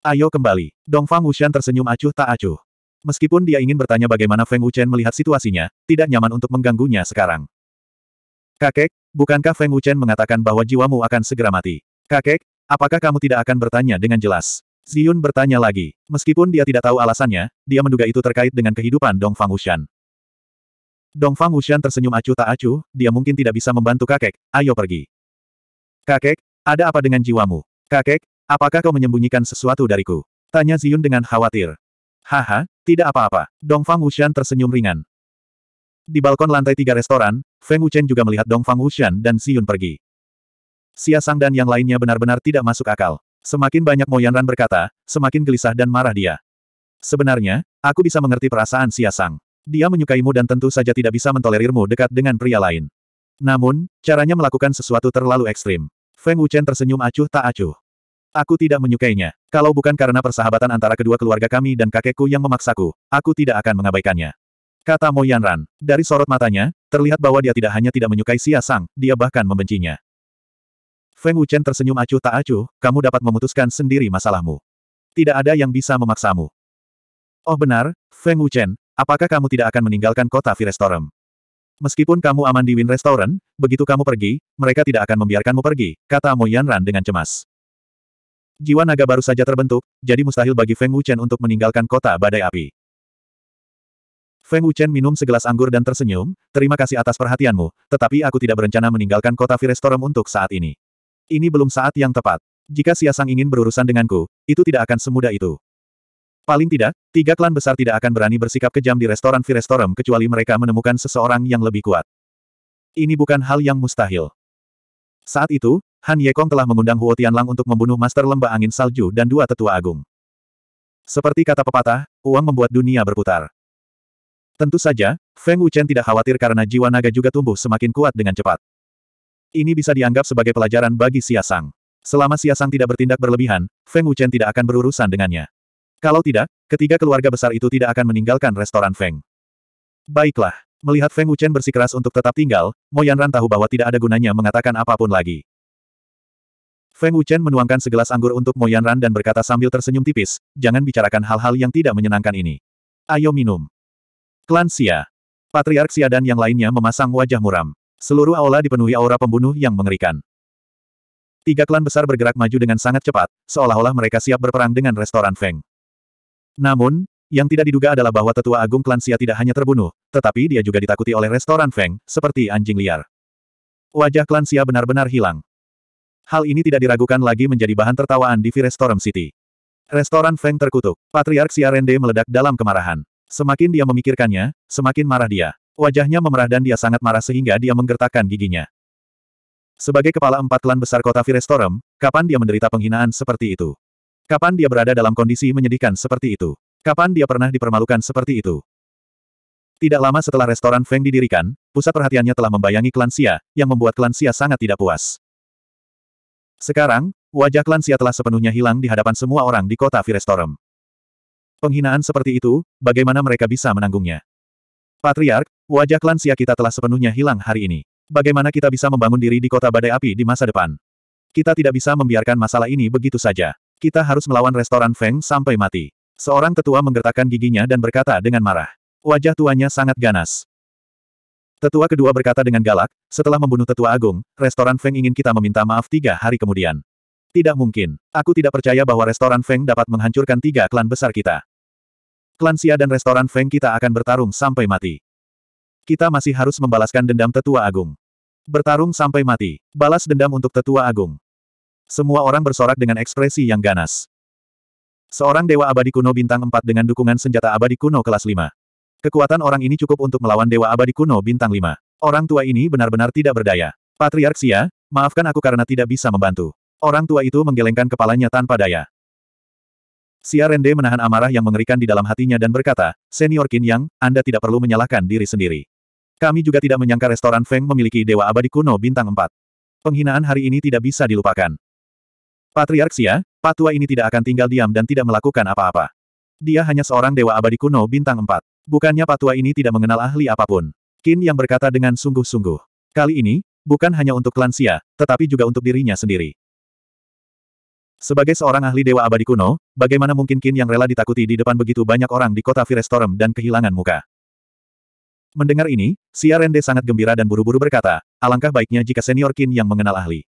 Ayo kembali. Dongfang Wuchen tersenyum acuh tak acuh. Meskipun dia ingin bertanya bagaimana Feng Wuchen melihat situasinya, tidak nyaman untuk mengganggunya sekarang. Kakek, bukankah Feng Wuchen mengatakan bahwa jiwamu akan segera mati? Kakek, apakah kamu tidak akan bertanya dengan jelas? Ziyun bertanya lagi. Meskipun dia tidak tahu alasannya, dia menduga itu terkait dengan kehidupan Dongfang Wuchen. Dongfang Wushan tersenyum acuh tak acuh, dia mungkin tidak bisa membantu kakek, ayo pergi. Kakek, ada apa dengan jiwamu? Kakek, apakah kau menyembunyikan sesuatu dariku? Tanya Ziyun dengan khawatir. Haha, tidak apa-apa. Dongfang Wushan tersenyum ringan. Di balkon lantai tiga restoran, Feng Wuchen juga melihat Dongfang Wushan dan Ziyun pergi. Xia Sang dan yang lainnya benar-benar tidak masuk akal. Semakin banyak Moyanran berkata, semakin gelisah dan marah dia. Sebenarnya, aku bisa mengerti perasaan Xia Sang. Dia menyukaimu dan tentu saja tidak bisa mentolerirmu dekat dengan pria lain. Namun, caranya melakukan sesuatu terlalu ekstrim. Feng Wuchen tersenyum acuh tak acuh. Aku tidak menyukainya. Kalau bukan karena persahabatan antara kedua keluarga kami dan kakekku yang memaksaku, aku tidak akan mengabaikannya. Kata Mo Yanran. Dari sorot matanya, terlihat bahwa dia tidak hanya tidak menyukai Xia Sang, dia bahkan membencinya. Feng Wuchen tersenyum acuh tak acuh, kamu dapat memutuskan sendiri masalahmu. Tidak ada yang bisa memaksamu. Oh benar, Feng Wuchen, Apakah kamu tidak akan meninggalkan kota Firestorum? Meskipun kamu aman di Win Restaurant, begitu kamu pergi, mereka tidak akan membiarkanmu pergi, kata Mo Yanran dengan cemas. Jiwa naga baru saja terbentuk, jadi mustahil bagi Feng Wuchen untuk meninggalkan kota badai api. Feng Wuchen minum segelas anggur dan tersenyum, terima kasih atas perhatianmu, tetapi aku tidak berencana meninggalkan kota Firestorum untuk saat ini. Ini belum saat yang tepat. Jika Siasang ingin berurusan denganku, itu tidak akan semudah itu. Paling tidak, tiga klan besar tidak akan berani bersikap kejam di restoran Virestorum kecuali mereka menemukan seseorang yang lebih kuat. Ini bukan hal yang mustahil. Saat itu, Han Yekong telah mengundang Huo Tianlang untuk membunuh Master Lembah Angin Salju dan dua tetua agung. Seperti kata pepatah, uang membuat dunia berputar. Tentu saja, Feng Wuchen tidak khawatir karena jiwa naga juga tumbuh semakin kuat dengan cepat. Ini bisa dianggap sebagai pelajaran bagi Xia Sang. Selama Xia Sang tidak bertindak berlebihan, Feng Wuchen tidak akan berurusan dengannya. Kalau tidak, ketiga keluarga besar itu tidak akan meninggalkan restoran Feng. Baiklah. Melihat Feng Wuchen bersikeras untuk tetap tinggal, Mo Yanran tahu bahwa tidak ada gunanya mengatakan apapun lagi. Feng Wuchen menuangkan segelas anggur untuk Mo Yanran dan berkata sambil tersenyum tipis, jangan bicarakan hal-hal yang tidak menyenangkan ini. Ayo minum. Klan Xia. Patriark Xia dan yang lainnya memasang wajah muram. Seluruh aula dipenuhi aura pembunuh yang mengerikan. Tiga klan besar bergerak maju dengan sangat cepat, seolah-olah mereka siap berperang dengan restoran Feng. Namun, yang tidak diduga adalah bahwa tetua agung klan Xia tidak hanya terbunuh, tetapi dia juga ditakuti oleh restoran Feng, seperti anjing liar. Wajah klan Xia benar-benar hilang. Hal ini tidak diragukan lagi menjadi bahan tertawaan di Virestorum City. Restoran Feng terkutuk. Patriark Xia Rende meledak dalam kemarahan. Semakin dia memikirkannya, semakin marah dia. Wajahnya memerah dan dia sangat marah sehingga dia menggertakkan giginya. Sebagai kepala empat klan besar kota Virestorum, kapan dia menderita penghinaan seperti itu? Kapan dia berada dalam kondisi menyedihkan seperti itu? Kapan dia pernah dipermalukan seperti itu? Tidak lama setelah restoran Feng didirikan, pusat perhatiannya telah membayangi klan Xia, yang membuat klan Xia sangat tidak puas. Sekarang, wajah klan Xia telah sepenuhnya hilang di hadapan semua orang di kota Virestorum. Penghinaan seperti itu, bagaimana mereka bisa menanggungnya? Patriark, wajah klan Xia kita telah sepenuhnya hilang hari ini. Bagaimana kita bisa membangun diri di kota badai api di masa depan? Kita tidak bisa membiarkan masalah ini begitu saja. Kita harus melawan restoran Feng sampai mati. Seorang tetua menggertakkan giginya dan berkata dengan marah. Wajah tuanya sangat ganas. Tetua kedua berkata dengan galak, setelah membunuh tetua agung, restoran Feng ingin kita meminta maaf tiga hari kemudian. Tidak mungkin. Aku tidak percaya bahwa restoran Feng dapat menghancurkan tiga klan besar kita. Klan Sia dan restoran Feng kita akan bertarung sampai mati. Kita masih harus membalaskan dendam tetua agung. Bertarung sampai mati. Balas dendam untuk tetua agung. Semua orang bersorak dengan ekspresi yang ganas. Seorang dewa abadi kuno bintang 4 dengan dukungan senjata abadi kuno kelas 5. Kekuatan orang ini cukup untuk melawan dewa abadi kuno bintang 5. Orang tua ini benar-benar tidak berdaya. Patriark Xia, maafkan aku karena tidak bisa membantu. Orang tua itu menggelengkan kepalanya tanpa daya. Sia Rende menahan amarah yang mengerikan di dalam hatinya dan berkata, Senior Qin Yang, Anda tidak perlu menyalahkan diri sendiri. Kami juga tidak menyangka restoran Feng memiliki dewa abadi kuno bintang 4. Penghinaan hari ini tidak bisa dilupakan. Patriark Xia, patua ini tidak akan tinggal diam dan tidak melakukan apa-apa. Dia hanya seorang dewa abadi kuno bintang 4. Bukannya patua ini tidak mengenal ahli apapun. Qin yang berkata dengan sungguh-sungguh. Kali ini, bukan hanya untuk klan Xia, tetapi juga untuk dirinya sendiri. Sebagai seorang ahli dewa abadi kuno, bagaimana mungkin Qin yang rela ditakuti di depan begitu banyak orang di kota Firestorm dan kehilangan muka? Mendengar ini, Xia Rende sangat gembira dan buru-buru berkata, alangkah baiknya jika senior Qin yang mengenal ahli.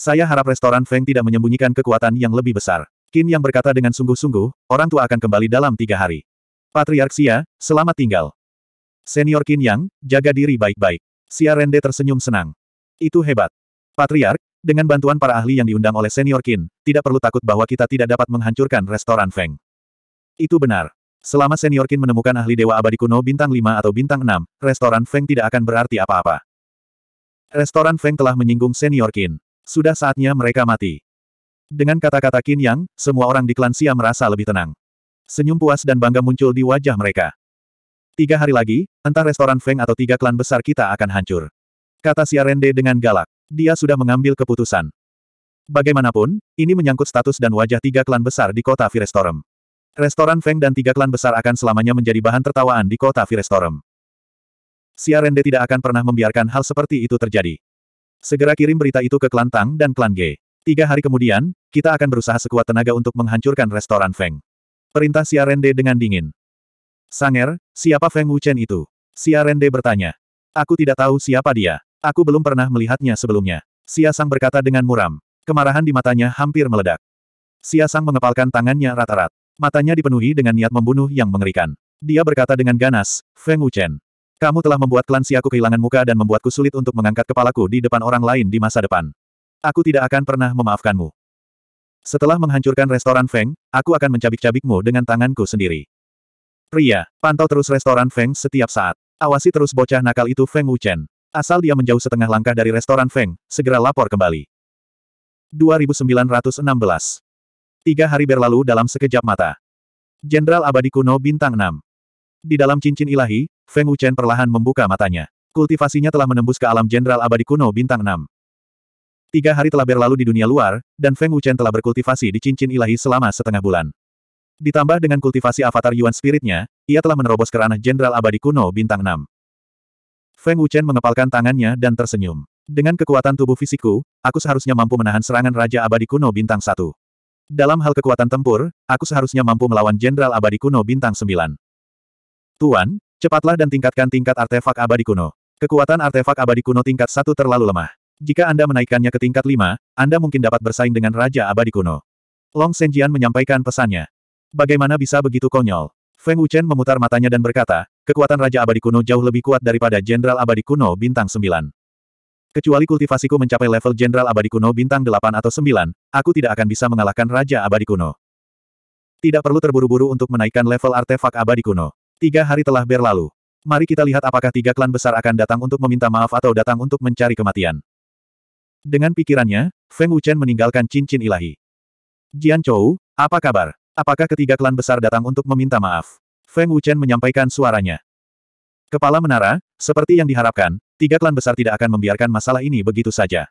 Saya harap restoran Feng tidak menyembunyikan kekuatan yang lebih besar. Qin yang berkata dengan sungguh-sungguh, orang tua akan kembali dalam tiga hari. Patriark Xia, selamat tinggal. Senior Qin Yang, jaga diri baik-baik. Xia Rende tersenyum senang. Itu hebat. Patriark, dengan bantuan para ahli yang diundang oleh senior Qin, tidak perlu takut bahwa kita tidak dapat menghancurkan restoran Feng. Itu benar. Selama senior Qin menemukan ahli dewa abadi kuno bintang 5 atau bintang 6, restoran Feng tidak akan berarti apa-apa. Restoran Feng telah menyinggung senior Qin. Sudah saatnya mereka mati. Dengan kata-kata Qin Yang, semua orang di klan Xia merasa lebih tenang. Senyum puas dan bangga muncul di wajah mereka. Tiga hari lagi, entah restoran Feng atau tiga klan besar kita akan hancur. Kata Xia Rende dengan galak. Dia sudah mengambil keputusan. Bagaimanapun, ini menyangkut status dan wajah tiga klan besar di kota Fi Restoran Feng dan tiga klan besar akan selamanya menjadi bahan tertawaan di kota Firestorum. Xia Rende tidak akan pernah membiarkan hal seperti itu terjadi. Segera kirim berita itu ke klan Tang dan klan Ge. Tiga hari kemudian, kita akan berusaha sekuat tenaga untuk menghancurkan restoran Feng. Perintah Siarende dengan dingin. Sanger, siapa Feng Wuchen itu? Siarende bertanya. Aku tidak tahu siapa dia. Aku belum pernah melihatnya sebelumnya. Xia Sang berkata dengan muram. Kemarahan di matanya hampir meledak. Xia Sang mengepalkan tangannya rata-rat. Matanya dipenuhi dengan niat membunuh yang mengerikan. Dia berkata dengan ganas, Feng Wuchen. Kamu telah membuat klan Siaku kehilangan muka dan membuatku sulit untuk mengangkat kepalaku di depan orang lain di masa depan. Aku tidak akan pernah memaafkanmu. Setelah menghancurkan restoran Feng, aku akan mencabik-cabikmu dengan tanganku sendiri. Pria, pantau terus restoran Feng setiap saat. Awasi terus bocah nakal itu Feng Wuchen. Asal dia menjauh setengah langkah dari restoran Feng, segera lapor kembali. 2916 Tiga hari berlalu dalam sekejap mata. Jenderal abadi kuno bintang 6. Di dalam cincin ilahi, Feng Wuchen perlahan membuka matanya. Kultivasinya telah menembus ke alam jenderal abadi kuno bintang 6. Tiga hari telah berlalu di dunia luar, dan Feng Wuchen telah berkultivasi di cincin ilahi selama setengah bulan. Ditambah dengan kultivasi avatar Yuan Spiritnya, ia telah menerobos ke ranah jenderal abadi kuno bintang 6. Feng Wuchen mengepalkan tangannya dan tersenyum. Dengan kekuatan tubuh fisikku, aku seharusnya mampu menahan serangan Raja Abadi Kuno Bintang 1. Dalam hal kekuatan tempur, aku seharusnya mampu melawan Jenderal Abadi Kuno Bintang 9. Tuan, cepatlah dan tingkatkan tingkat artefak abadi kuno. Kekuatan artefak abadi kuno tingkat satu terlalu lemah. Jika Anda menaikkannya ke tingkat lima, Anda mungkin dapat bersaing dengan Raja Abadi Kuno. Long Senjian menyampaikan pesannya. Bagaimana bisa begitu konyol? Feng Wuchen memutar matanya dan berkata, kekuatan Raja Abadi Kuno jauh lebih kuat daripada Jenderal Abadi Kuno bintang 9. Kecuali kultivasiku mencapai level Jenderal Abadi Kuno bintang 8 atau 9, aku tidak akan bisa mengalahkan Raja Abadi Kuno. Tidak perlu terburu-buru untuk menaikkan level artefak abadi kuno. Tiga hari telah berlalu. Mari kita lihat apakah tiga klan besar akan datang untuk meminta maaf atau datang untuk mencari kematian. Dengan pikirannya, Feng Wuchen meninggalkan cincin ilahi. Jian Chou, apa kabar? Apakah ketiga klan besar datang untuk meminta maaf? Feng Wuchen menyampaikan suaranya. Kepala menara, seperti yang diharapkan, tiga klan besar tidak akan membiarkan masalah ini begitu saja.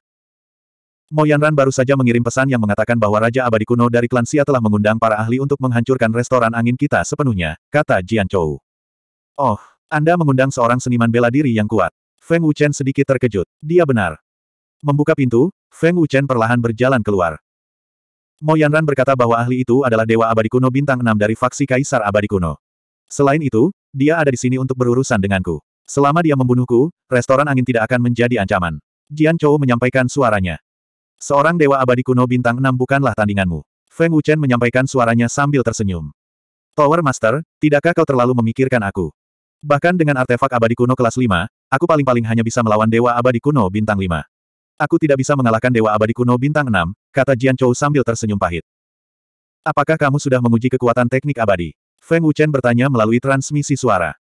Moyanran baru saja mengirim pesan yang mengatakan bahwa Raja Abadi Kuno dari klan Xia telah mengundang para ahli untuk menghancurkan restoran angin kita sepenuhnya, kata Jian Chou. Oh, Anda mengundang seorang seniman bela diri yang kuat. Feng Wuchen sedikit terkejut. Dia benar. Membuka pintu, Feng Wuchen perlahan berjalan keluar. Moyanran berkata bahwa ahli itu adalah Dewa Abadi Kuno bintang 6 dari faksi Kaisar Abadi Kuno. Selain itu, dia ada di sini untuk berurusan denganku. Selama dia membunuhku, restoran angin tidak akan menjadi ancaman. Jian Chou menyampaikan suaranya. Seorang dewa abadi kuno bintang enam bukanlah tandinganmu. Feng Wuchen menyampaikan suaranya sambil tersenyum. Tower Master, tidakkah kau terlalu memikirkan aku? Bahkan dengan artefak abadi kuno kelas 5, aku paling-paling hanya bisa melawan dewa abadi kuno bintang 5. Aku tidak bisa mengalahkan dewa abadi kuno bintang 6, kata Jian Chou sambil tersenyum pahit. Apakah kamu sudah menguji kekuatan teknik abadi? Feng Wuchen bertanya melalui transmisi suara.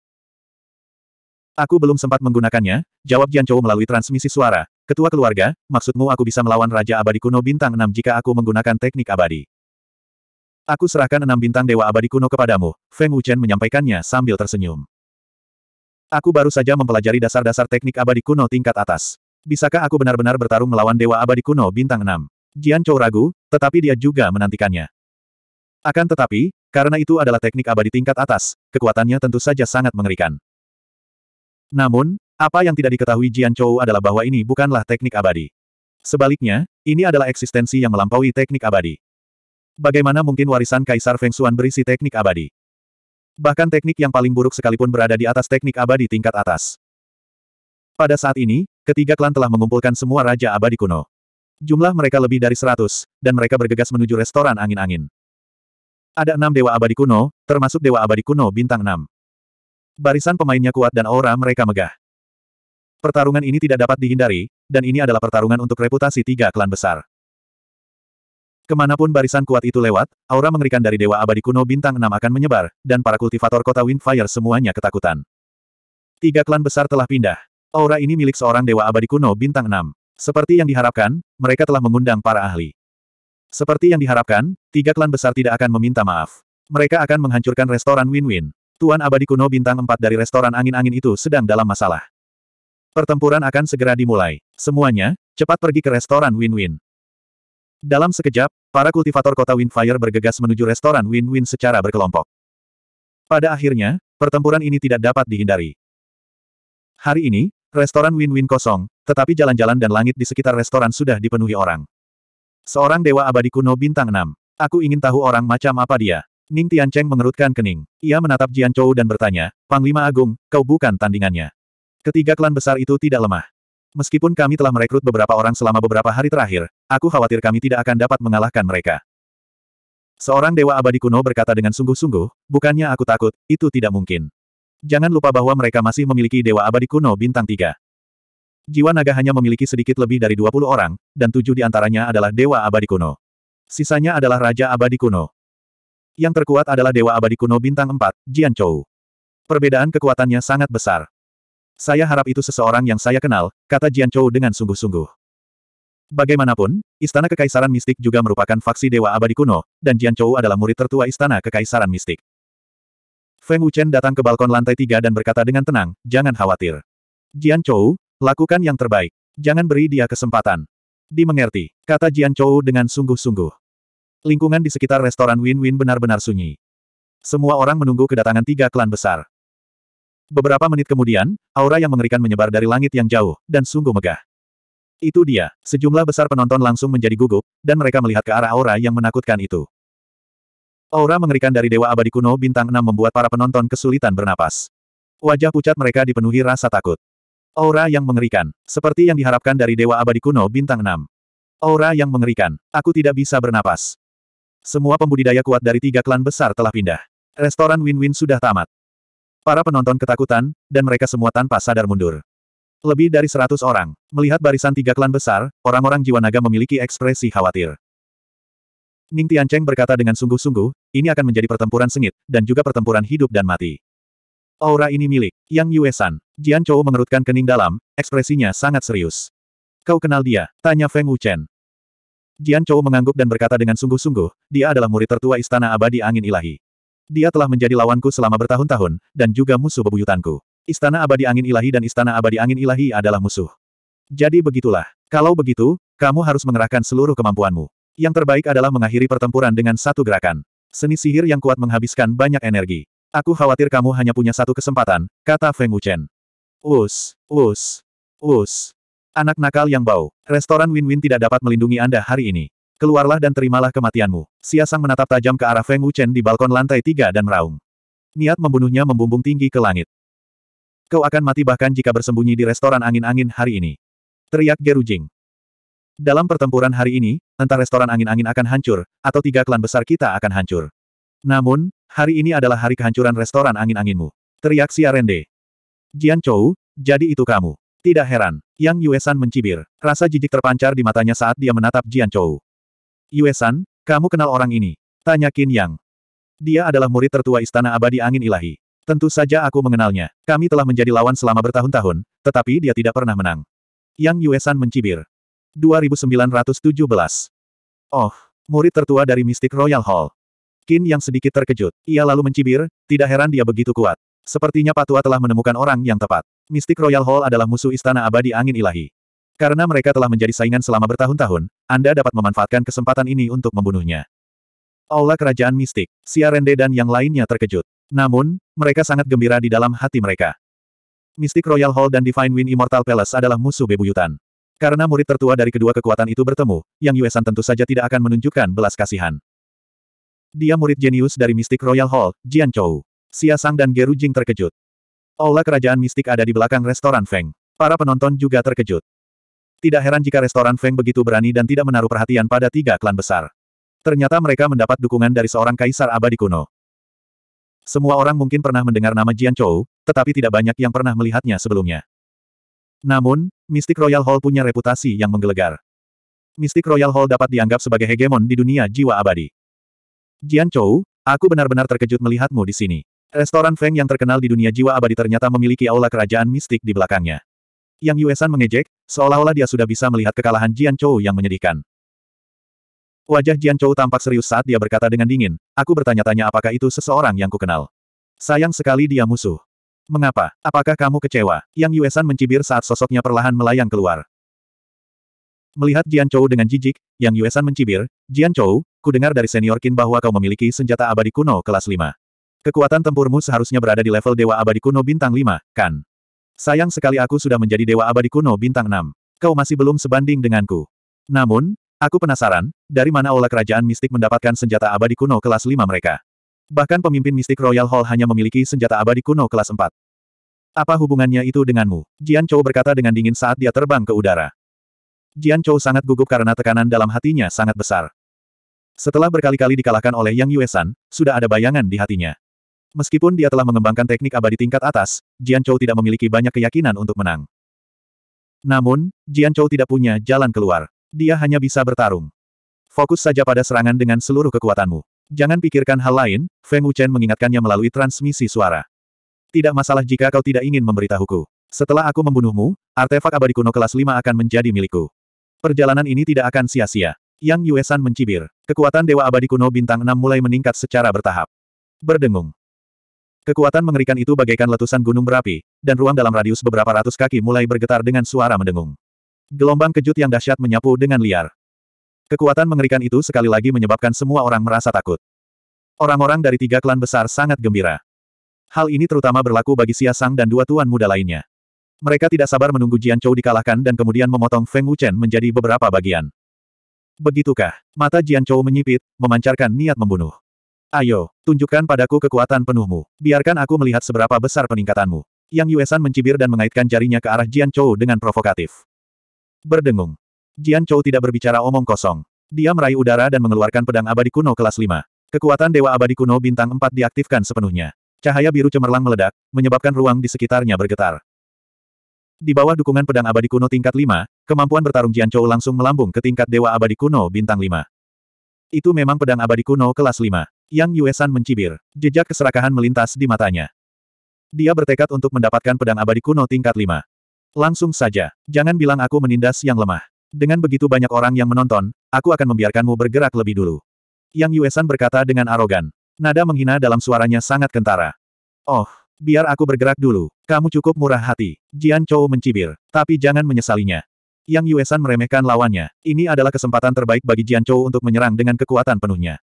Aku belum sempat menggunakannya, jawab Jian Chou melalui transmisi suara, Ketua keluarga, maksudmu aku bisa melawan Raja Abadi Kuno Bintang 6 jika aku menggunakan teknik abadi? Aku serahkan enam bintang Dewa Abadi Kuno kepadamu, Feng Wuchen menyampaikannya sambil tersenyum. Aku baru saja mempelajari dasar-dasar teknik abadi kuno tingkat atas. Bisakah aku benar-benar bertarung melawan Dewa Abadi Kuno Bintang 6? Jian Chou ragu, tetapi dia juga menantikannya. Akan tetapi, karena itu adalah teknik abadi tingkat atas, kekuatannya tentu saja sangat mengerikan. Namun, apa yang tidak diketahui Jian Chou adalah bahwa ini bukanlah teknik abadi. Sebaliknya, ini adalah eksistensi yang melampaui teknik abadi. Bagaimana mungkin warisan Kaisar Feng Xuan berisi teknik abadi? Bahkan teknik yang paling buruk sekalipun berada di atas teknik abadi tingkat atas. Pada saat ini, ketiga klan telah mengumpulkan semua Raja Abadi kuno. Jumlah mereka lebih dari seratus, dan mereka bergegas menuju restoran angin-angin. Ada enam dewa abadi kuno, termasuk dewa abadi kuno bintang enam. Barisan pemainnya kuat dan aura mereka megah. Pertarungan ini tidak dapat dihindari, dan ini adalah pertarungan untuk reputasi tiga klan besar. Kemanapun barisan kuat itu lewat, aura mengerikan dari Dewa Abadi Kuno Bintang enam akan menyebar, dan para kultivator kota Windfire semuanya ketakutan. Tiga klan besar telah pindah. Aura ini milik seorang Dewa Abadi Kuno Bintang enam. Seperti yang diharapkan, mereka telah mengundang para ahli. Seperti yang diharapkan, tiga klan besar tidak akan meminta maaf. Mereka akan menghancurkan restoran Win-Win. Tuan Abadi Kuno Bintang empat dari restoran angin-angin itu sedang dalam masalah. Pertempuran akan segera dimulai. Semuanya, cepat pergi ke restoran Win-Win. Dalam sekejap, para kultivator kota Windfire bergegas menuju restoran Win-Win secara berkelompok. Pada akhirnya, pertempuran ini tidak dapat dihindari. Hari ini, restoran Win-Win kosong, tetapi jalan-jalan dan langit di sekitar restoran sudah dipenuhi orang. Seorang dewa abadi kuno bintang 6. Aku ingin tahu orang macam apa dia. Ning Tian Cheng mengerutkan kening. Ia menatap Jian Chou dan bertanya, Panglima Agung, kau bukan tandingannya. Ketiga klan besar itu tidak lemah. Meskipun kami telah merekrut beberapa orang selama beberapa hari terakhir, aku khawatir kami tidak akan dapat mengalahkan mereka. Seorang dewa abadi kuno berkata dengan sungguh-sungguh, bukannya aku takut, itu tidak mungkin. Jangan lupa bahwa mereka masih memiliki dewa abadi kuno bintang tiga. Jiwa naga hanya memiliki sedikit lebih dari 20 orang, dan tujuh di antaranya adalah dewa abadi kuno. Sisanya adalah raja abadi kuno. Yang terkuat adalah dewa abadi kuno bintang empat, Jian Chou. Perbedaan kekuatannya sangat besar. Saya harap itu seseorang yang saya kenal, kata Jian Chou dengan sungguh-sungguh. Bagaimanapun, Istana Kekaisaran Mistik juga merupakan faksi Dewa Abadi Kuno, dan Jian Chou adalah murid tertua Istana Kekaisaran Mistik. Feng Wuchen datang ke balkon lantai tiga dan berkata dengan tenang, jangan khawatir. Jian Chou, lakukan yang terbaik. Jangan beri dia kesempatan. Dimengerti, kata Jian Chou dengan sungguh-sungguh. Lingkungan di sekitar restoran Win-Win benar-benar sunyi. Semua orang menunggu kedatangan tiga klan besar. Beberapa menit kemudian, aura yang mengerikan menyebar dari langit yang jauh, dan sungguh megah. Itu dia, sejumlah besar penonton langsung menjadi gugup, dan mereka melihat ke arah aura yang menakutkan itu. Aura mengerikan dari Dewa Abadi Kuno Bintang 6 membuat para penonton kesulitan bernapas. Wajah pucat mereka dipenuhi rasa takut. Aura yang mengerikan, seperti yang diharapkan dari Dewa Abadi Kuno Bintang 6. Aura yang mengerikan, aku tidak bisa bernapas. Semua pembudidaya kuat dari tiga klan besar telah pindah. Restoran Win-Win sudah tamat. Para penonton ketakutan, dan mereka semua tanpa sadar mundur. Lebih dari seratus orang. Melihat barisan tiga klan besar, orang-orang jiwa naga memiliki ekspresi khawatir. Ning Tiancheng berkata dengan sungguh-sungguh, ini akan menjadi pertempuran sengit, dan juga pertempuran hidup dan mati. Aura ini milik, Yang Yuesan. Jian Chou mengerutkan kening dalam, ekspresinya sangat serius. Kau kenal dia? Tanya Feng Wuchen. Jian Chou mengangguk dan berkata dengan sungguh-sungguh, dia adalah murid tertua Istana Abadi Angin Ilahi. Dia telah menjadi lawanku selama bertahun-tahun, dan juga musuh bebuyutanku. Istana Abadi Angin Ilahi dan Istana Abadi Angin Ilahi adalah musuh. Jadi begitulah. Kalau begitu, kamu harus mengerahkan seluruh kemampuanmu. Yang terbaik adalah mengakhiri pertempuran dengan satu gerakan. Seni sihir yang kuat menghabiskan banyak energi. Aku khawatir kamu hanya punya satu kesempatan, kata Feng Wuchen. Us, us, us. Anak nakal yang bau, restoran Win-Win tidak dapat melindungi Anda hari ini. Keluarlah dan terimalah kematianmu. Sang menatap tajam ke arah Feng Wuchen di balkon lantai tiga dan meraung. Niat membunuhnya membumbung tinggi ke langit. Kau akan mati bahkan jika bersembunyi di restoran angin-angin hari ini. Teriak Geru Jing. Dalam pertempuran hari ini, entah restoran angin-angin akan hancur, atau tiga klan besar kita akan hancur. Namun, hari ini adalah hari kehancuran restoran angin-anginmu. Teriak Siarende. Jian Chou, jadi itu kamu. Tidak heran, Yang Yuesan mencibir. Rasa jijik terpancar di matanya saat dia menatap Jian Chou. Yuesan, kamu kenal orang ini? Tanya Qin Yang. Dia adalah murid tertua Istana Abadi Angin Ilahi. Tentu saja aku mengenalnya. Kami telah menjadi lawan selama bertahun-tahun, tetapi dia tidak pernah menang. Yang Yuesan mencibir. 2917. Oh, murid tertua dari Mystic Royal Hall. Qin Yang sedikit terkejut. Ia lalu mencibir, tidak heran dia begitu kuat. Sepertinya Patua telah menemukan orang yang tepat. Mystic Royal Hall adalah musuh Istana Abadi Angin Ilahi. Karena mereka telah menjadi saingan selama bertahun-tahun, Anda dapat memanfaatkan kesempatan ini untuk membunuhnya. Aula Kerajaan Mistik, Siarende dan yang lainnya terkejut. Namun, mereka sangat gembira di dalam hati mereka. Mistik Royal Hall dan Divine Wind Immortal Palace adalah musuh bebuyutan. Karena murid tertua dari kedua kekuatan itu bertemu, Yang Yuesan tentu saja tidak akan menunjukkan belas kasihan. Dia murid jenius dari Mistik Royal Hall, Jian Chou. Xia Sang dan Geru Jing terkejut. Aula Kerajaan Mistik ada di belakang restoran Feng. Para penonton juga terkejut. Tidak heran jika restoran Feng begitu berani dan tidak menaruh perhatian pada tiga klan besar. Ternyata mereka mendapat dukungan dari seorang kaisar abadi kuno. Semua orang mungkin pernah mendengar nama Jian Chou, tetapi tidak banyak yang pernah melihatnya sebelumnya. Namun, Mystic Royal Hall punya reputasi yang menggelegar. Mystic Royal Hall dapat dianggap sebagai hegemon di dunia jiwa abadi. Jian Chou, aku benar-benar terkejut melihatmu di sini. Restoran Feng yang terkenal di dunia jiwa abadi ternyata memiliki aula kerajaan mistik di belakangnya. Yang Yuesan mengejek, Seolah-olah dia sudah bisa melihat kekalahan Jian Chou yang menyedihkan. Wajah Jian Chou tampak serius saat dia berkata dengan dingin, aku bertanya-tanya apakah itu seseorang yang kukenal. Sayang sekali dia musuh. Mengapa? Apakah kamu kecewa? Yang Yuesan mencibir saat sosoknya perlahan melayang keluar. Melihat Jian Chou dengan jijik, Yang Yuesan mencibir, Jian Chou, ku dengar dari senior Qin bahwa kau memiliki senjata abadi kuno kelas 5. Kekuatan tempurmu seharusnya berada di level Dewa Abadi Kuno Bintang 5, kan? Sayang sekali aku sudah menjadi dewa abadi kuno bintang 6. Kau masih belum sebanding denganku. Namun, aku penasaran, dari mana olah kerajaan mistik mendapatkan senjata abadi kuno kelas 5 mereka. Bahkan pemimpin mistik Royal Hall hanya memiliki senjata abadi kuno kelas 4. Apa hubungannya itu denganmu? Jian Chou berkata dengan dingin saat dia terbang ke udara. Jian Chou sangat gugup karena tekanan dalam hatinya sangat besar. Setelah berkali-kali dikalahkan oleh Yang Yuesan, sudah ada bayangan di hatinya. Meskipun dia telah mengembangkan teknik abadi tingkat atas, Jian Chou tidak memiliki banyak keyakinan untuk menang. Namun, Jian Chou tidak punya jalan keluar. Dia hanya bisa bertarung. Fokus saja pada serangan dengan seluruh kekuatanmu. Jangan pikirkan hal lain, Feng Wuchen mengingatkannya melalui transmisi suara. Tidak masalah jika kau tidak ingin memberitahuku. Setelah aku membunuhmu, artefak abadi kuno kelas 5 akan menjadi milikku. Perjalanan ini tidak akan sia-sia. Yang Yuesan mencibir. Kekuatan Dewa Abadi Kuno Bintang 6 mulai meningkat secara bertahap. Berdengung. Kekuatan mengerikan itu bagaikan letusan gunung berapi, dan ruang dalam radius beberapa ratus kaki mulai bergetar dengan suara mendengung. Gelombang kejut yang dahsyat menyapu dengan liar. Kekuatan mengerikan itu sekali lagi menyebabkan semua orang merasa takut. Orang-orang dari tiga klan besar sangat gembira. Hal ini terutama berlaku bagi Xia Sang dan dua tuan muda lainnya. Mereka tidak sabar menunggu Jian Chou dikalahkan dan kemudian memotong Feng Wuchen menjadi beberapa bagian. Begitukah? Mata Jian Chou menyipit, memancarkan niat membunuh. Ayo, tunjukkan padaku kekuatan penuhmu. Biarkan aku melihat seberapa besar peningkatanmu. Yang Yuesan mencibir dan mengaitkan jarinya ke arah Jian Chou dengan provokatif. Berdengung. Jian Chou tidak berbicara omong kosong. Dia meraih udara dan mengeluarkan pedang abadi kuno kelas 5. Kekuatan Dewa Abadi Kuno Bintang 4 diaktifkan sepenuhnya. Cahaya biru cemerlang meledak, menyebabkan ruang di sekitarnya bergetar. Di bawah dukungan pedang abadi kuno tingkat 5, kemampuan bertarung Jian Chou langsung melambung ke tingkat Dewa Abadi Kuno Bintang 5. Itu memang pedang abadi kuno kelas 5. Yang Yuesan mencibir. Jejak keserakahan melintas di matanya. Dia bertekad untuk mendapatkan pedang abadi kuno tingkat 5. Langsung saja. Jangan bilang aku menindas yang lemah. Dengan begitu banyak orang yang menonton, aku akan membiarkanmu bergerak lebih dulu. Yang Yuesan berkata dengan arogan. Nada menghina dalam suaranya sangat kentara. Oh, biar aku bergerak dulu. Kamu cukup murah hati. Jian Chou mencibir. Tapi jangan menyesalinya. Yang Yuesan meremehkan lawannya. Ini adalah kesempatan terbaik bagi Jian Chou untuk menyerang dengan kekuatan penuhnya.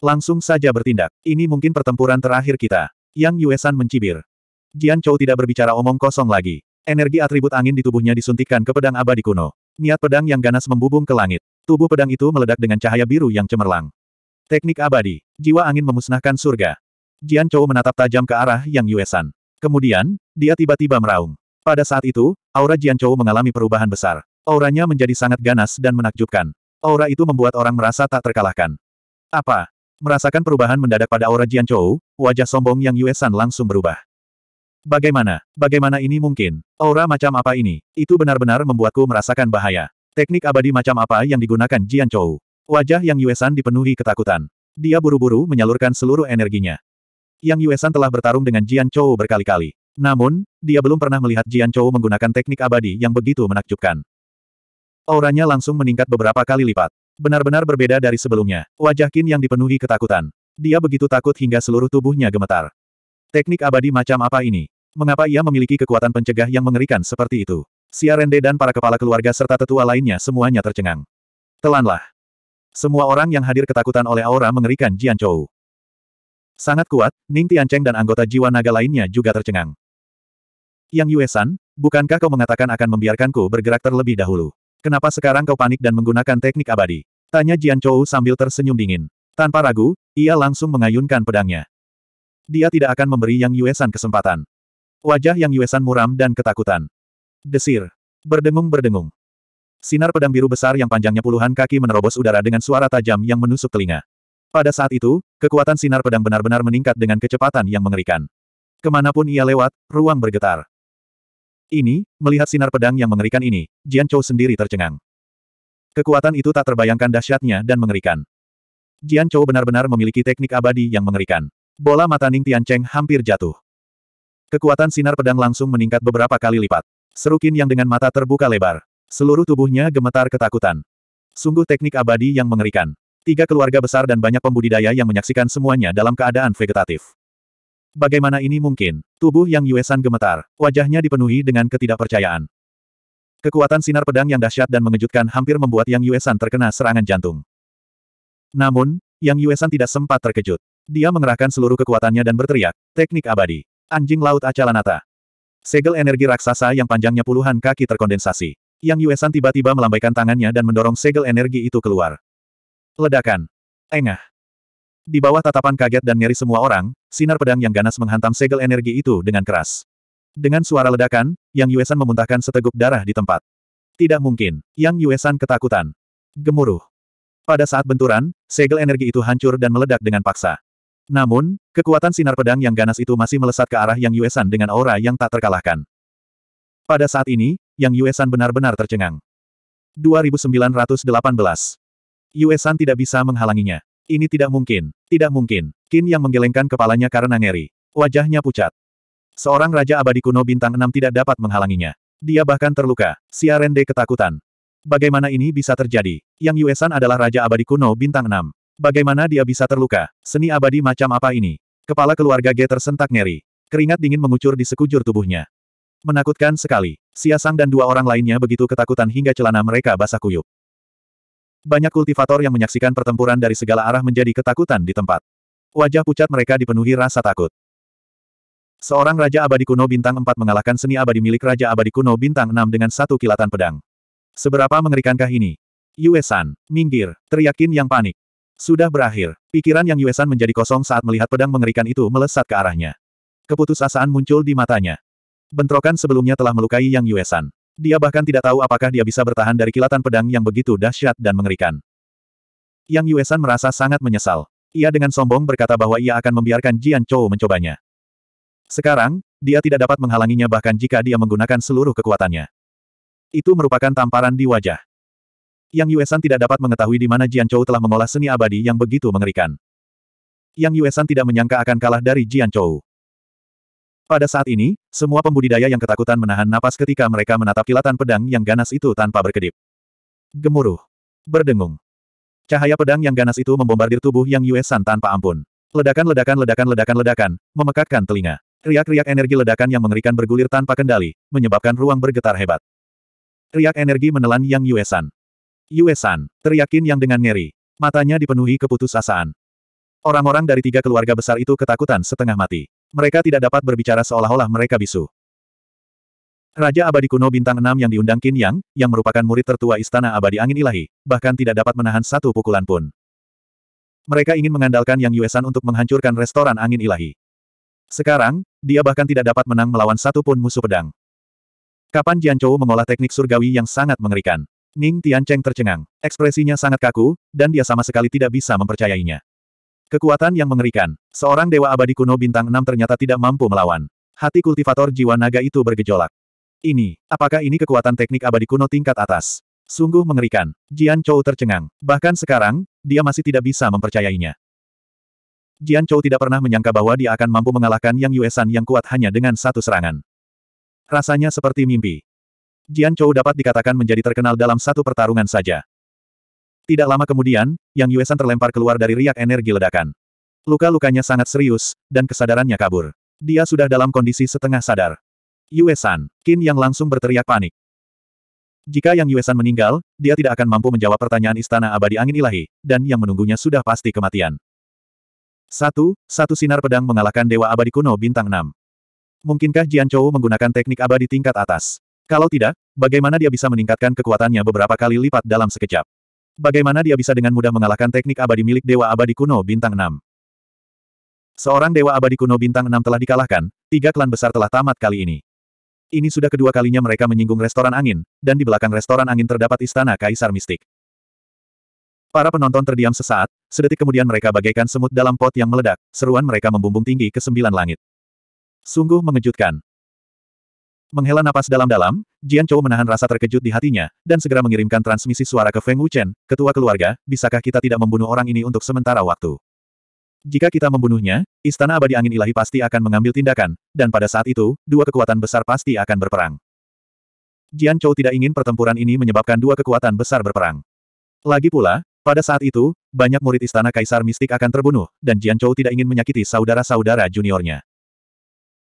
Langsung saja bertindak. Ini mungkin pertempuran terakhir kita. Yang Yuesan mencibir. Jian Chou tidak berbicara omong kosong lagi. Energi atribut angin di tubuhnya disuntikkan ke pedang abadi kuno. Niat pedang yang ganas membubung ke langit. Tubuh pedang itu meledak dengan cahaya biru yang cemerlang. Teknik abadi. Jiwa angin memusnahkan surga. Jian Chou menatap tajam ke arah Yang Yuesan. Kemudian, dia tiba-tiba meraung. Pada saat itu, aura Jian Chou mengalami perubahan besar. Auranya menjadi sangat ganas dan menakjubkan. Aura itu membuat orang merasa tak terkalahkan. Apa? Merasakan perubahan mendadak pada aura Jian Chou, wajah sombong Yang Yue langsung berubah. Bagaimana? Bagaimana ini mungkin? Aura macam apa ini? Itu benar-benar membuatku merasakan bahaya. Teknik abadi macam apa yang digunakan Jian Chou? Wajah Yang Yue dipenuhi ketakutan. Dia buru-buru menyalurkan seluruh energinya. Yang Yue telah bertarung dengan Jian Chou berkali-kali. Namun, dia belum pernah melihat Jian Chou menggunakan teknik abadi yang begitu menakjubkan. Auranya langsung meningkat beberapa kali lipat. Benar-benar berbeda dari sebelumnya. Wajah Qin yang dipenuhi ketakutan. Dia begitu takut hingga seluruh tubuhnya gemetar. Teknik abadi macam apa ini? Mengapa ia memiliki kekuatan pencegah yang mengerikan seperti itu? Siarende dan para kepala keluarga serta tetua lainnya semuanya tercengang. Telanlah. Semua orang yang hadir ketakutan oleh aura mengerikan Jian Chou. Sangat kuat, Ning Tiancheng dan anggota jiwa naga lainnya juga tercengang. Yang Yuesan, bukankah kau mengatakan akan membiarkanku bergerak terlebih dahulu? Kenapa sekarang kau panik dan menggunakan teknik abadi? Tanya Jian Chou sambil tersenyum dingin. Tanpa ragu, ia langsung mengayunkan pedangnya. Dia tidak akan memberi Yang Yuesan kesempatan. Wajah Yang Yuesan muram dan ketakutan. Desir. Berdengung-berdengung. Sinar pedang biru besar yang panjangnya puluhan kaki menerobos udara dengan suara tajam yang menusuk telinga. Pada saat itu, kekuatan sinar pedang benar-benar meningkat dengan kecepatan yang mengerikan. Kemanapun ia lewat, ruang bergetar. Ini, melihat sinar pedang yang mengerikan ini, Jian Chou sendiri tercengang. Kekuatan itu tak terbayangkan dahsyatnya dan mengerikan. Jian Chou benar-benar memiliki teknik abadi yang mengerikan. Bola mata Ning Tian Cheng hampir jatuh. Kekuatan sinar pedang langsung meningkat beberapa kali lipat. Serukin yang dengan mata terbuka lebar. Seluruh tubuhnya gemetar ketakutan. Sungguh teknik abadi yang mengerikan. Tiga keluarga besar dan banyak pembudidaya yang menyaksikan semuanya dalam keadaan vegetatif. Bagaimana ini mungkin? Tubuh yang Yuesan gemetar, wajahnya dipenuhi dengan ketidakpercayaan. Kekuatan sinar pedang yang dahsyat dan mengejutkan hampir membuat Yang Yuesan terkena serangan jantung. Namun, Yang Yuesan tidak sempat terkejut. Dia mengerahkan seluruh kekuatannya dan berteriak, teknik abadi. Anjing Laut Acalanata. Segel energi raksasa yang panjangnya puluhan kaki terkondensasi. Yang Yuesan tiba-tiba melambaikan tangannya dan mendorong segel energi itu keluar. Ledakan. Engah. Di bawah tatapan kaget dan nyeri semua orang, sinar pedang yang ganas menghantam segel energi itu dengan keras. Dengan suara ledakan, Yang Yuesan memuntahkan seteguk darah di tempat. Tidak mungkin, Yang Yuesan ketakutan. Gemuruh. Pada saat benturan, segel energi itu hancur dan meledak dengan paksa. Namun, kekuatan sinar pedang yang ganas itu masih melesat ke arah Yang Yuesan dengan aura yang tak terkalahkan. Pada saat ini, Yang Yuesan benar-benar tercengang. 2918. Yuesan tidak bisa menghalanginya. Ini tidak mungkin, tidak mungkin. Qin yang menggelengkan kepalanya karena ngeri. Wajahnya pucat. Seorang raja abadi kuno bintang enam tidak dapat menghalanginya. Dia bahkan terluka. Siarende ketakutan. Bagaimana ini bisa terjadi? Yang Yuesan adalah raja abadi kuno bintang enam. Bagaimana dia bisa terluka? Seni abadi macam apa ini? Kepala keluarga G tersentak ngeri. Keringat dingin mengucur di sekujur tubuhnya. Menakutkan sekali. Siasang dan dua orang lainnya begitu ketakutan hingga celana mereka basah kuyup. Banyak kultivator yang menyaksikan pertempuran dari segala arah menjadi ketakutan di tempat. Wajah pucat mereka dipenuhi rasa takut. Seorang Raja Abadi Kuno Bintang 4 mengalahkan seni abadi milik Raja Abadi Kuno Bintang 6 dengan satu kilatan pedang. Seberapa mengerikankah ini? Yuesan, minggir, teriakin yang panik. Sudah berakhir, pikiran yang Yuesan menjadi kosong saat melihat pedang mengerikan itu melesat ke arahnya. Keputusasaan muncul di matanya. Bentrokan sebelumnya telah melukai Yang Yuesan. Dia bahkan tidak tahu apakah dia bisa bertahan dari kilatan pedang yang begitu dahsyat dan mengerikan. Yang Yuesan merasa sangat menyesal. Ia dengan sombong berkata bahwa ia akan membiarkan Jian Chou mencobanya. Sekarang, dia tidak dapat menghalanginya bahkan jika dia menggunakan seluruh kekuatannya. Itu merupakan tamparan di wajah. Yang Yuesan tidak dapat mengetahui di mana Jian Chou telah mengolah seni abadi yang begitu mengerikan. Yang Yuesan tidak menyangka akan kalah dari Jian Chou. Pada saat ini, semua pembudidaya yang ketakutan menahan napas ketika mereka menatap kilatan pedang yang ganas itu tanpa berkedip. Gemuruh. Berdengung. Cahaya pedang yang ganas itu membombardir tubuh yang Yuesan tanpa ampun. Ledakan-ledakan ledakan-ledakan-ledakan, memekakkan telinga. Riak-riak energi ledakan yang mengerikan bergulir tanpa kendali, menyebabkan ruang bergetar hebat. Riak energi menelan Yang Yuesan. Yuesan, teriakin yang dengan ngeri. Matanya dipenuhi keputusasaan. Orang-orang dari tiga keluarga besar itu ketakutan setengah mati. Mereka tidak dapat berbicara seolah-olah mereka bisu. Raja abadi kuno bintang enam yang diundang Qin Yang, yang merupakan murid tertua istana abadi angin ilahi, bahkan tidak dapat menahan satu pukulan pun. Mereka ingin mengandalkan Yang Yuesan untuk menghancurkan restoran angin ilahi. Sekarang, dia bahkan tidak dapat menang melawan satu pun musuh pedang. Kapan Jian Chou mengolah teknik surgawi yang sangat mengerikan. Ning Tian Cheng tercengang. Ekspresinya sangat kaku, dan dia sama sekali tidak bisa mempercayainya. Kekuatan yang mengerikan. Seorang dewa abadi kuno bintang 6 ternyata tidak mampu melawan. Hati kultivator jiwa naga itu bergejolak. Ini, apakah ini kekuatan teknik abadi kuno tingkat atas? Sungguh mengerikan. Jian Chou tercengang. Bahkan sekarang, dia masih tidak bisa mempercayainya. Jian Chou tidak pernah menyangka bahwa dia akan mampu mengalahkan Yang Yuesan yang kuat hanya dengan satu serangan. Rasanya seperti mimpi. Jian Chou dapat dikatakan menjadi terkenal dalam satu pertarungan saja. Tidak lama kemudian, Yang Yuesan terlempar keluar dari riak energi ledakan. Luka-lukanya sangat serius, dan kesadarannya kabur. Dia sudah dalam kondisi setengah sadar. Yuesan, Qin Yang langsung berteriak panik. Jika Yang Yuesan meninggal, dia tidak akan mampu menjawab pertanyaan istana abadi angin ilahi, dan yang menunggunya sudah pasti kematian. Satu, satu sinar pedang mengalahkan Dewa Abadi Kuno Bintang 6. Mungkinkah Jian Chou menggunakan teknik abadi tingkat atas? Kalau tidak, bagaimana dia bisa meningkatkan kekuatannya beberapa kali lipat dalam sekejap? Bagaimana dia bisa dengan mudah mengalahkan teknik abadi milik Dewa Abadi Kuno Bintang 6? Seorang Dewa Abadi Kuno Bintang 6 telah dikalahkan, tiga klan besar telah tamat kali ini. Ini sudah kedua kalinya mereka menyinggung restoran angin, dan di belakang restoran angin terdapat istana Kaisar Mistik. Para penonton terdiam sesaat, sedetik kemudian mereka bagaikan semut dalam pot yang meledak, seruan mereka membumbung tinggi ke sembilan langit. Sungguh mengejutkan. Menghela napas dalam-dalam, Jian Chou menahan rasa terkejut di hatinya, dan segera mengirimkan transmisi suara ke Feng Wuchen, ketua keluarga, bisakah kita tidak membunuh orang ini untuk sementara waktu? Jika kita membunuhnya, Istana Abadi Angin Ilahi pasti akan mengambil tindakan, dan pada saat itu, dua kekuatan besar pasti akan berperang. Jian Chou tidak ingin pertempuran ini menyebabkan dua kekuatan besar berperang. Lagi pula, pada saat itu, banyak murid Istana Kaisar Mistik akan terbunuh, dan Jian Chou tidak ingin menyakiti saudara-saudara juniornya.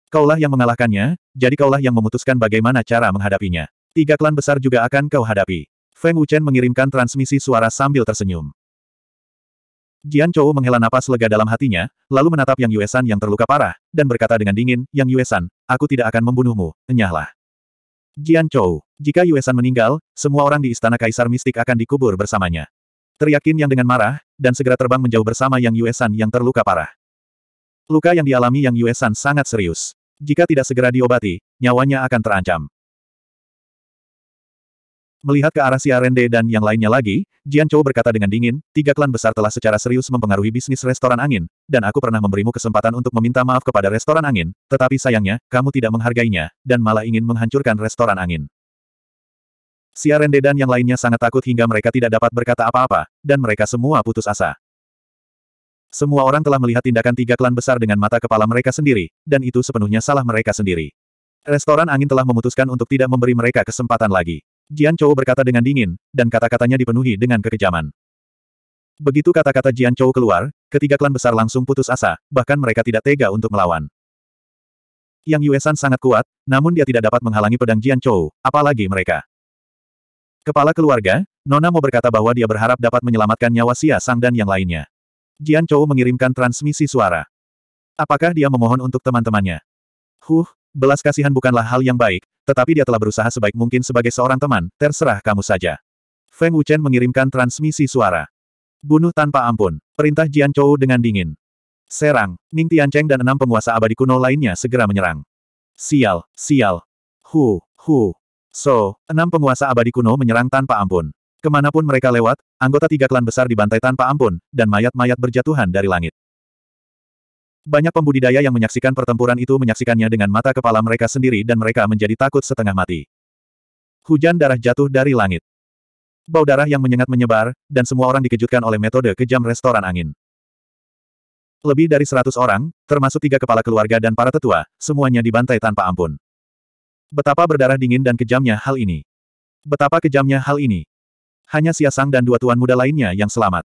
Kaulah yang mengalahkannya, jadi kaulah yang memutuskan bagaimana cara menghadapinya. Tiga klan besar juga akan kau hadapi. Feng Wuchen mengirimkan transmisi suara sambil tersenyum. Jian Chou menghela napas lega dalam hatinya, lalu menatap Yang Yuesan yang terluka parah, dan berkata dengan dingin, Yang Yuesan, aku tidak akan membunuhmu, enyahlah. Jian Chou, jika Yuesan meninggal, semua orang di Istana Kaisar Mistik akan dikubur bersamanya. Teriakin yang dengan marah, dan segera terbang menjauh bersama Yang Yuesan yang terluka parah. Luka yang dialami Yang Yuesan sangat serius. Jika tidak segera diobati, nyawanya akan terancam. Melihat ke arah Siarende dan yang lainnya lagi, Jian Chou berkata dengan dingin, tiga klan besar telah secara serius mempengaruhi bisnis restoran angin, dan aku pernah memberimu kesempatan untuk meminta maaf kepada restoran angin, tetapi sayangnya, kamu tidak menghargainya, dan malah ingin menghancurkan restoran angin. Siarende dan yang lainnya sangat takut hingga mereka tidak dapat berkata apa-apa, dan mereka semua putus asa. Semua orang telah melihat tindakan tiga klan besar dengan mata kepala mereka sendiri, dan itu sepenuhnya salah mereka sendiri. Restoran angin telah memutuskan untuk tidak memberi mereka kesempatan lagi. Jian Chou berkata dengan dingin, dan kata-katanya dipenuhi dengan kekejaman. Begitu kata-kata Jian Chou keluar, ketiga klan besar langsung putus asa, bahkan mereka tidak tega untuk melawan. Yang Yuesan sangat kuat, namun dia tidak dapat menghalangi pedang Jian Chou, apalagi mereka. Kepala keluarga, Nona mau berkata bahwa dia berharap dapat menyelamatkan nyawa Xia Sang dan yang lainnya. Jian Chou mengirimkan transmisi suara. Apakah dia memohon untuk teman-temannya? Huh, belas kasihan bukanlah hal yang baik, tetapi dia telah berusaha sebaik mungkin sebagai seorang teman, terserah kamu saja. Feng Wuchen mengirimkan transmisi suara. Bunuh tanpa ampun, perintah Jian Chou dengan dingin. Serang, Ning Tiancheng dan enam penguasa abadi kuno lainnya segera menyerang. Sial, sial. Hu, hu. So, enam penguasa abadi kuno menyerang tanpa ampun. Kemanapun mereka lewat, anggota tiga klan besar dibantai tanpa ampun, dan mayat-mayat berjatuhan dari langit. Banyak pembudidaya yang menyaksikan pertempuran itu menyaksikannya dengan mata kepala mereka sendiri dan mereka menjadi takut setengah mati. Hujan darah jatuh dari langit. Bau darah yang menyengat menyebar, dan semua orang dikejutkan oleh metode kejam restoran angin. Lebih dari seratus orang, termasuk tiga kepala keluarga dan para tetua, semuanya dibantai tanpa ampun. Betapa berdarah dingin dan kejamnya hal ini. Betapa kejamnya hal ini hanya Siasang dan dua tuan muda lainnya yang selamat.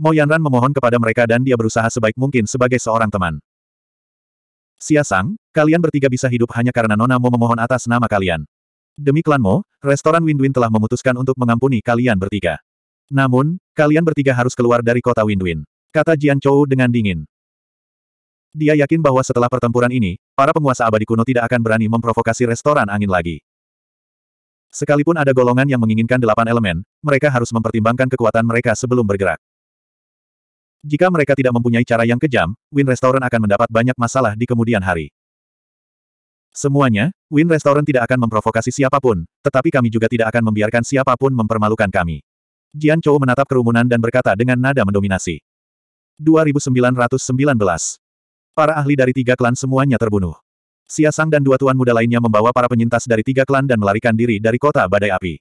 Mo Yanran memohon kepada mereka dan dia berusaha sebaik mungkin sebagai seorang teman. Siasang, kalian bertiga bisa hidup hanya karena Nona Mo memohon atas nama kalian. Demi klan Mo, restoran Windwin telah memutuskan untuk mengampuni kalian bertiga. Namun, kalian bertiga harus keluar dari kota Windwin. Kata Jian Chou dengan dingin. Dia yakin bahwa setelah pertempuran ini, para penguasa abadi kuno tidak akan berani memprovokasi restoran angin lagi. Sekalipun ada golongan yang menginginkan delapan elemen, mereka harus mempertimbangkan kekuatan mereka sebelum bergerak. Jika mereka tidak mempunyai cara yang kejam, Win Restaurant akan mendapat banyak masalah di kemudian hari. Semuanya, Win Restaurant tidak akan memprovokasi siapapun, tetapi kami juga tidak akan membiarkan siapapun mempermalukan kami. Jian Chou menatap kerumunan dan berkata dengan nada mendominasi. 2919. Para ahli dari tiga klan semuanya terbunuh. Xia Sang dan dua tuan muda lainnya membawa para penyintas dari tiga klan dan melarikan diri dari kota badai api.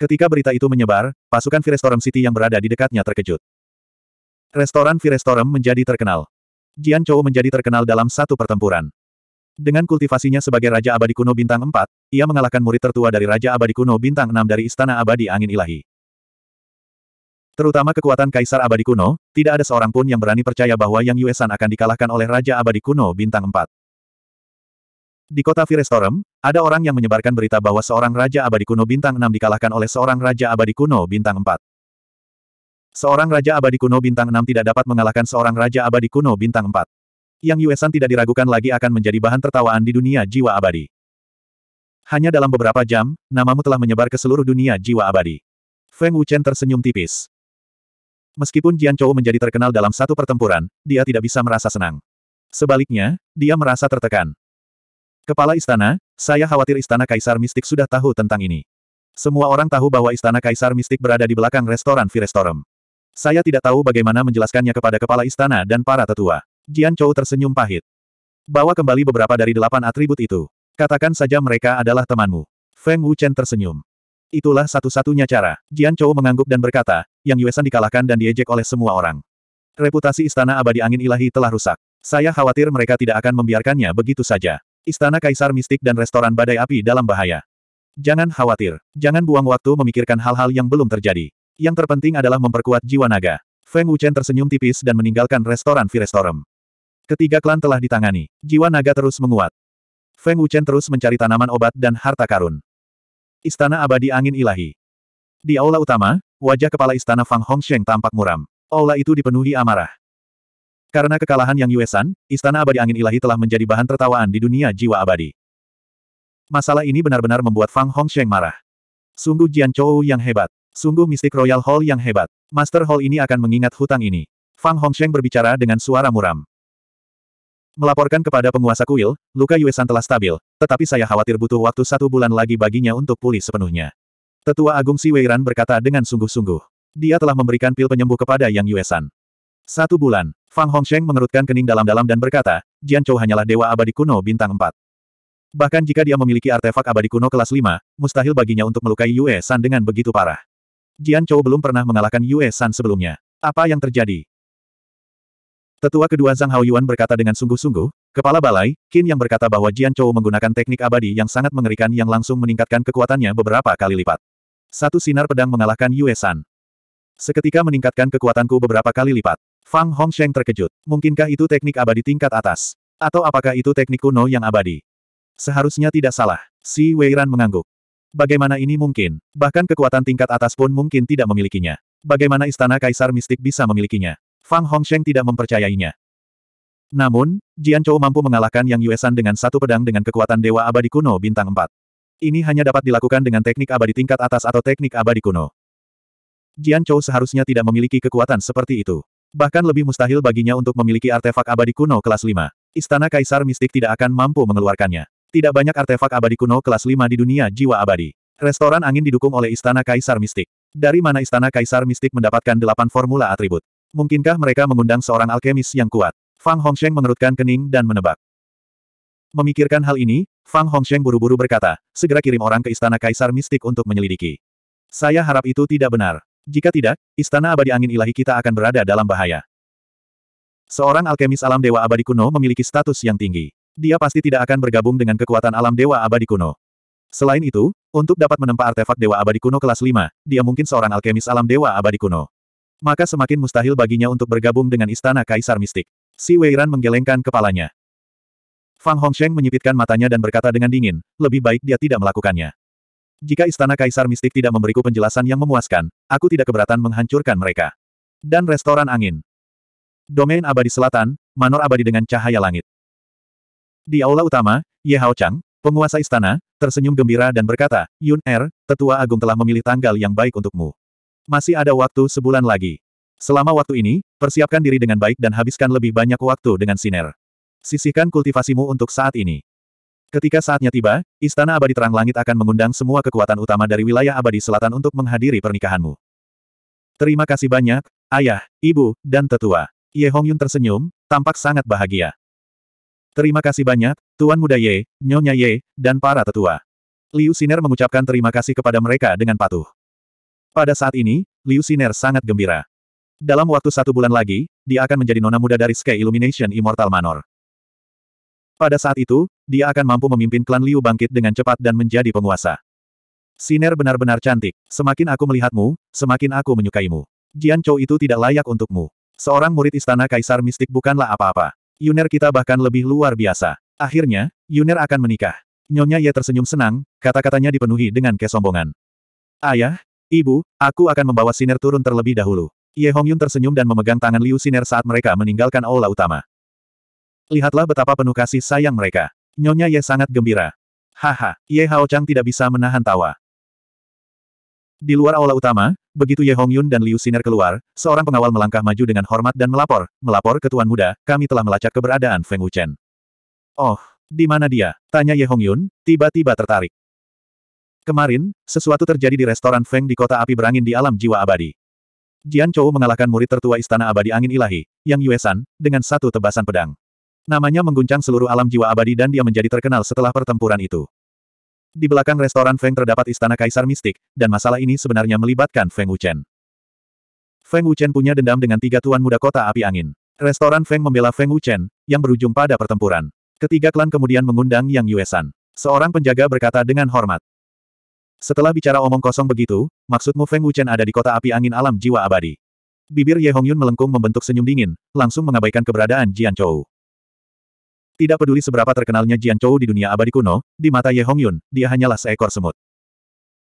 Ketika berita itu menyebar, pasukan Virestorum City yang berada di dekatnya terkejut. Restoran Virestorum menjadi terkenal. Jian Chou menjadi terkenal dalam satu pertempuran. Dengan kultivasinya sebagai Raja Abadi Kuno Bintang 4, ia mengalahkan murid tertua dari Raja Abadi Kuno Bintang 6 dari Istana Abadi Angin Ilahi. Terutama kekuatan Kaisar Abadi Kuno, tidak ada seorang pun yang berani percaya bahwa Yang Yuesan akan dikalahkan oleh Raja Abadi Kuno Bintang 4. Di kota Firestorum, ada orang yang menyebarkan berita bahwa seorang Raja Abadi Kuno Bintang 6 dikalahkan oleh seorang Raja Abadi Kuno Bintang 4. Seorang Raja Abadi Kuno Bintang 6 tidak dapat mengalahkan seorang Raja Abadi Kuno Bintang 4. Yang Yuesan tidak diragukan lagi akan menjadi bahan tertawaan di dunia jiwa abadi. Hanya dalam beberapa jam, namamu telah menyebar ke seluruh dunia jiwa abadi. Feng Wuchen tersenyum tipis. Meskipun Jian Chou menjadi terkenal dalam satu pertempuran, dia tidak bisa merasa senang. Sebaliknya, dia merasa tertekan. Kepala istana, saya khawatir istana Kaisar Mistik sudah tahu tentang ini. Semua orang tahu bahwa istana Kaisar Mistik berada di belakang restoran Virestorum. Saya tidak tahu bagaimana menjelaskannya kepada kepala istana dan para tetua. Jian Chou tersenyum pahit. Bawa kembali beberapa dari delapan atribut itu. Katakan saja mereka adalah temanmu. Feng Wuchen tersenyum. Itulah satu-satunya cara. Jian Chou mengangguk dan berkata, Yang Yuesan dikalahkan dan diejek oleh semua orang. Reputasi istana abadi angin ilahi telah rusak. Saya khawatir mereka tidak akan membiarkannya begitu saja. Istana Kaisar Mistik dan Restoran Badai Api dalam bahaya. Jangan khawatir. Jangan buang waktu memikirkan hal-hal yang belum terjadi. Yang terpenting adalah memperkuat jiwa naga. Feng Wuchen tersenyum tipis dan meninggalkan restoran Virestorum. Ketiga klan telah ditangani. Jiwa naga terus menguat. Feng Wuchen terus mencari tanaman obat dan harta karun. Istana Abadi Angin Ilahi. Di aula utama, wajah kepala istana Fang Hongsheng tampak muram. Aula itu dipenuhi amarah. Karena kekalahan yang Yuesan, Istana Abadi Angin Ilahi telah menjadi bahan tertawaan di dunia jiwa abadi. Masalah ini benar-benar membuat Fang Hongsheng marah. Sungguh Jian Chou yang hebat. Sungguh mistik Royal Hall yang hebat. Master Hall ini akan mengingat hutang ini. Fang Hongsheng berbicara dengan suara muram. Melaporkan kepada penguasa kuil, luka Yuesan telah stabil, tetapi saya khawatir butuh waktu satu bulan lagi baginya untuk pulih sepenuhnya. Tetua Agung Si Weiran berkata dengan sungguh-sungguh. Dia telah memberikan pil penyembuh kepada Yang Yuesan. Satu bulan, Fang Hongsheng mengerutkan kening dalam-dalam dan berkata, Jian Chou hanyalah dewa abadi kuno bintang 4. Bahkan jika dia memiliki artefak abadi kuno kelas 5, mustahil baginya untuk melukai Yue San dengan begitu parah. Jian Chou belum pernah mengalahkan Yue San sebelumnya. Apa yang terjadi? Tetua kedua Zhang Haoyuan berkata dengan sungguh-sungguh, kepala balai, Qin yang berkata bahwa Jian Chou menggunakan teknik abadi yang sangat mengerikan yang langsung meningkatkan kekuatannya beberapa kali lipat. Satu sinar pedang mengalahkan Yue San. Seketika meningkatkan kekuatanku beberapa kali lipat. Fang Hongsheng terkejut. Mungkinkah itu teknik abadi tingkat atas? Atau apakah itu teknik kuno yang abadi? Seharusnya tidak salah. Si Weiran mengangguk. Bagaimana ini mungkin? Bahkan kekuatan tingkat atas pun mungkin tidak memilikinya. Bagaimana istana kaisar mistik bisa memilikinya? Fang Hongsheng tidak mempercayainya. Namun, Jian Chou mampu mengalahkan Yang Yuesan dengan satu pedang dengan kekuatan Dewa Abadi Kuno Bintang 4. Ini hanya dapat dilakukan dengan teknik abadi tingkat atas atau teknik abadi kuno. Jian Chou seharusnya tidak memiliki kekuatan seperti itu. Bahkan lebih mustahil baginya untuk memiliki artefak abadi kuno kelas 5. Istana Kaisar Mistik tidak akan mampu mengeluarkannya. Tidak banyak artefak abadi kuno kelas 5 di dunia jiwa abadi. Restoran angin didukung oleh Istana Kaisar Mistik. Dari mana Istana Kaisar Mistik mendapatkan delapan formula atribut? Mungkinkah mereka mengundang seorang alkemis yang kuat? Fang Hongsheng mengerutkan kening dan menebak. Memikirkan hal ini, Fang Hongsheng buru-buru berkata, segera kirim orang ke Istana Kaisar Mistik untuk menyelidiki. Saya harap itu tidak benar. Jika tidak, istana abadi angin ilahi kita akan berada dalam bahaya. Seorang alkemis alam dewa abadi kuno memiliki status yang tinggi. Dia pasti tidak akan bergabung dengan kekuatan alam dewa abadi kuno. Selain itu, untuk dapat menempa artefak dewa abadi kuno kelas 5, dia mungkin seorang alkemis alam dewa abadi kuno. Maka semakin mustahil baginya untuk bergabung dengan istana kaisar mistik. Si Weiran menggelengkan kepalanya. Fang Hongsheng menyipitkan matanya dan berkata dengan dingin, lebih baik dia tidak melakukannya. Jika istana kaisar mistik tidak memberiku penjelasan yang memuaskan, aku tidak keberatan menghancurkan mereka. Dan restoran angin. Domain abadi selatan, manor abadi dengan cahaya langit. Di aula utama, Ye Hao Chang, penguasa istana, tersenyum gembira dan berkata, Yun Er, tetua agung telah memilih tanggal yang baik untukmu. Masih ada waktu sebulan lagi. Selama waktu ini, persiapkan diri dengan baik dan habiskan lebih banyak waktu dengan siner. Sisihkan kultivasimu untuk saat ini. Ketika saatnya tiba, Istana Abadi Terang Langit akan mengundang semua kekuatan utama dari wilayah abadi selatan untuk menghadiri pernikahanmu. Terima kasih banyak, ayah, ibu, dan tetua. Ye Hongyun tersenyum, tampak sangat bahagia. Terima kasih banyak, Tuan Muda Ye, Nyonya Ye, dan para tetua. Liu Siner mengucapkan terima kasih kepada mereka dengan patuh. Pada saat ini, Liu Siner sangat gembira. Dalam waktu satu bulan lagi, dia akan menjadi nona muda dari Sky Illumination Immortal Manor. Pada saat itu, dia akan mampu memimpin klan Liu bangkit dengan cepat dan menjadi penguasa. Siner benar-benar cantik. Semakin aku melihatmu, semakin aku menyukaimu. Jian Chou itu tidak layak untukmu. Seorang murid istana kaisar mistik bukanlah apa-apa. Yuner kita bahkan lebih luar biasa. Akhirnya, Yuner akan menikah. Nyonya Ye tersenyum senang, kata-katanya dipenuhi dengan kesombongan. Ayah, ibu, aku akan membawa Siner turun terlebih dahulu. Ye Hongyun tersenyum dan memegang tangan Liu Siner saat mereka meninggalkan aula utama. Lihatlah betapa penuh kasih sayang mereka. Nyonya Ye sangat gembira. Haha, Ye Chang tidak bisa menahan tawa. Di luar aula utama, begitu Ye Hongyun dan Liu Siner keluar, seorang pengawal melangkah maju dengan hormat dan melapor, melapor ke Tuan Muda, kami telah melacak keberadaan Feng Wuchen. Oh, di mana dia? Tanya Ye Hongyun, tiba-tiba tertarik. Kemarin, sesuatu terjadi di restoran Feng di kota api berangin di alam jiwa abadi. Jian Chou mengalahkan murid tertua istana abadi angin ilahi, Yang Yuesan, dengan satu tebasan pedang. Namanya mengguncang seluruh alam jiwa abadi dan dia menjadi terkenal setelah pertempuran itu. Di belakang restoran Feng terdapat istana kaisar mistik, dan masalah ini sebenarnya melibatkan Feng Wuchen. Feng Wuchen punya dendam dengan tiga tuan muda kota api angin. Restoran Feng membela Feng Wuchen, yang berujung pada pertempuran. Ketiga klan kemudian mengundang Yang Yuesan. Seorang penjaga berkata dengan hormat. Setelah bicara omong kosong begitu, maksudmu Feng Wuchen ada di kota api angin alam jiwa abadi. Bibir Ye Hongyun melengkung membentuk senyum dingin, langsung mengabaikan keberadaan Jian Chou. Tidak peduli seberapa terkenalnya Jian Chou di dunia abadi kuno, di mata Ye Hong Yun, dia hanyalah seekor semut.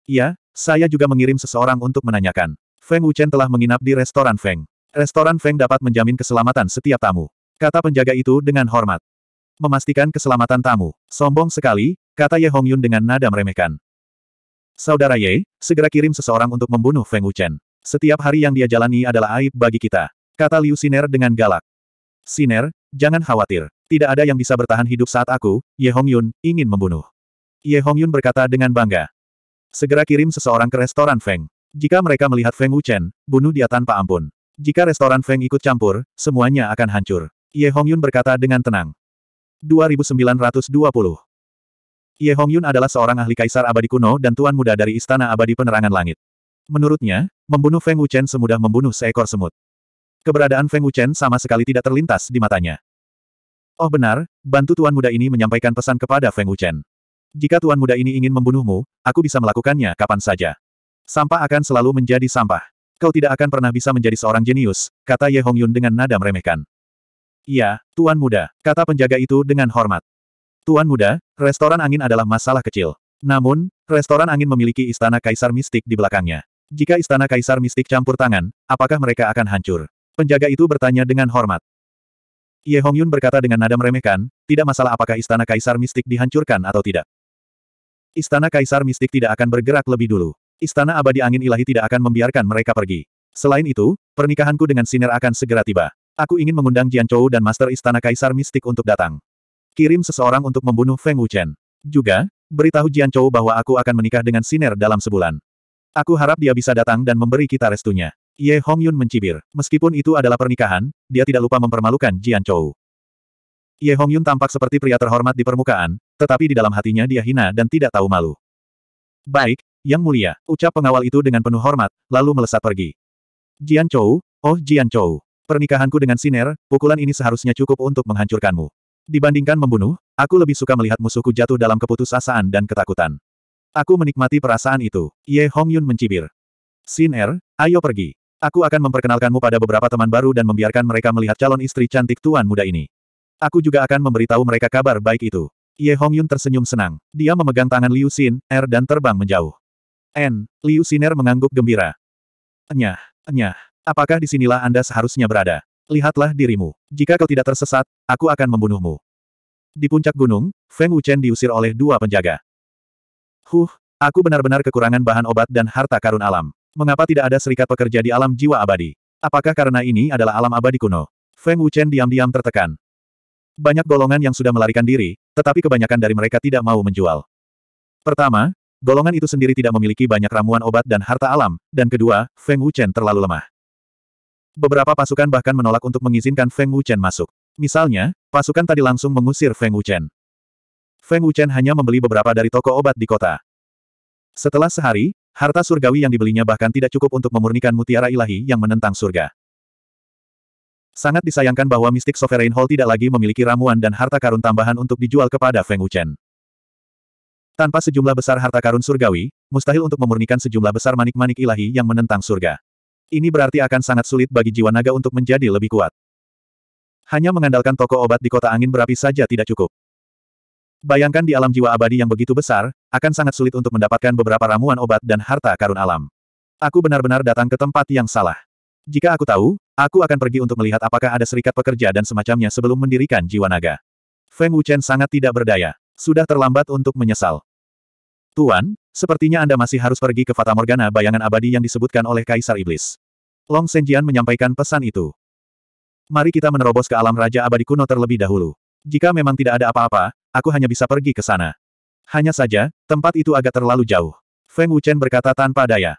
Iya, saya juga mengirim seseorang untuk menanyakan. Feng Wuchen telah menginap di restoran Feng. Restoran Feng dapat menjamin keselamatan setiap tamu. Kata penjaga itu dengan hormat. Memastikan keselamatan tamu. Sombong sekali, kata Ye Hong Yun dengan nada meremehkan. Saudara Ye, segera kirim seseorang untuk membunuh Feng Wuchen. Setiap hari yang dia jalani adalah aib bagi kita. Kata Liu Siner dengan galak. Siner, jangan khawatir tidak ada yang bisa bertahan hidup saat aku, Ye Hong Yun, ingin membunuh. Ye Hong Yun berkata dengan bangga. Segera kirim seseorang ke restoran Feng. Jika mereka melihat Feng Wuchen, bunuh dia tanpa ampun. Jika restoran Feng ikut campur, semuanya akan hancur. Ye Hong Yun berkata dengan tenang. 2920 Ye Hong adalah seorang ahli kaisar abadi kuno dan tuan muda dari Istana Abadi Penerangan Langit. Menurutnya, membunuh Feng Wuchen semudah membunuh seekor semut. Keberadaan Feng Wuchen sama sekali tidak terlintas di matanya. Oh benar, bantu tuan muda ini menyampaikan pesan kepada Feng Wuchen. Jika tuan muda ini ingin membunuhmu, aku bisa melakukannya kapan saja. Sampah akan selalu menjadi sampah. Kau tidak akan pernah bisa menjadi seorang jenius, kata Ye Hongyun dengan nada meremehkan. Iya, tuan muda, kata penjaga itu dengan hormat. Tuan muda, restoran angin adalah masalah kecil. Namun, restoran angin memiliki istana kaisar mistik di belakangnya. Jika istana kaisar mistik campur tangan, apakah mereka akan hancur? Penjaga itu bertanya dengan hormat. Ye Hongyun berkata dengan nada meremehkan, tidak masalah apakah istana kaisar mistik dihancurkan atau tidak. Istana kaisar mistik tidak akan bergerak lebih dulu. Istana abadi angin ilahi tidak akan membiarkan mereka pergi. Selain itu, pernikahanku dengan Siner akan segera tiba. Aku ingin mengundang Jian Chou dan Master Istana Kaisar Mistik untuk datang. Kirim seseorang untuk membunuh Feng Wuchen. Juga, beritahu Jian Chou bahwa aku akan menikah dengan Siner dalam sebulan. Aku harap dia bisa datang dan memberi kita restunya. Ye Hongyun mencibir. Meskipun itu adalah pernikahan, dia tidak lupa mempermalukan Jian Chou. Ye Hongyun tampak seperti pria terhormat di permukaan, tetapi di dalam hatinya dia hina dan tidak tahu malu. Baik, Yang Mulia, ucap pengawal itu dengan penuh hormat, lalu melesat pergi. Jian Chou, oh Jian Chou, pernikahanku dengan Siner, pukulan ini seharusnya cukup untuk menghancurkanmu. Dibandingkan membunuh, aku lebih suka melihat musuhku jatuh dalam keputusasaan dan ketakutan. Aku menikmati perasaan itu. Ye Hongyun mencibir. Sin Er, ayo pergi. Aku akan memperkenalkanmu pada beberapa teman baru dan membiarkan mereka melihat calon istri cantik tuan muda ini. Aku juga akan memberitahu mereka kabar baik itu. Ye Hongyun tersenyum senang. Dia memegang tangan Liu Xin, Er dan terbang menjauh. N. Liu Xiner mengangguk gembira. Enyah, enyah. Apakah disinilah Anda seharusnya berada? Lihatlah dirimu. Jika kau tidak tersesat, aku akan membunuhmu. Di puncak gunung, Feng Wuchen diusir oleh dua penjaga. Huh, aku benar-benar kekurangan bahan obat dan harta karun alam. Mengapa tidak ada serikat pekerja di alam jiwa abadi? Apakah karena ini adalah alam abadi kuno? Feng Wuchen diam-diam tertekan. Banyak golongan yang sudah melarikan diri, tetapi kebanyakan dari mereka tidak mau menjual. Pertama, golongan itu sendiri tidak memiliki banyak ramuan obat dan harta alam, dan kedua, Feng Wuchen terlalu lemah. Beberapa pasukan bahkan menolak untuk mengizinkan Feng Wuchen masuk. Misalnya, pasukan tadi langsung mengusir Feng Wuchen. Feng Wuchen hanya membeli beberapa dari toko obat di kota. Setelah sehari, Harta surgawi yang dibelinya bahkan tidak cukup untuk memurnikan mutiara ilahi yang menentang surga. Sangat disayangkan bahwa Mystic Sovereign Hall tidak lagi memiliki ramuan dan harta karun tambahan untuk dijual kepada Feng Wuchen. Tanpa sejumlah besar harta karun surgawi, mustahil untuk memurnikan sejumlah besar manik-manik ilahi yang menentang surga. Ini berarti akan sangat sulit bagi jiwa naga untuk menjadi lebih kuat. Hanya mengandalkan toko obat di kota angin berapi saja tidak cukup. Bayangkan di alam jiwa abadi yang begitu besar, akan sangat sulit untuk mendapatkan beberapa ramuan obat dan harta karun alam. Aku benar-benar datang ke tempat yang salah. Jika aku tahu, aku akan pergi untuk melihat apakah ada serikat pekerja dan semacamnya sebelum mendirikan jiwa naga. Feng Wuchen sangat tidak berdaya. Sudah terlambat untuk menyesal. Tuan, sepertinya Anda masih harus pergi ke Fata Morgana bayangan abadi yang disebutkan oleh Kaisar Iblis. Long Senjian menyampaikan pesan itu. Mari kita menerobos ke alam Raja Abadi Kuno terlebih dahulu. Jika memang tidak ada apa-apa, aku hanya bisa pergi ke sana. Hanya saja, tempat itu agak terlalu jauh. Feng Wuchen berkata tanpa daya.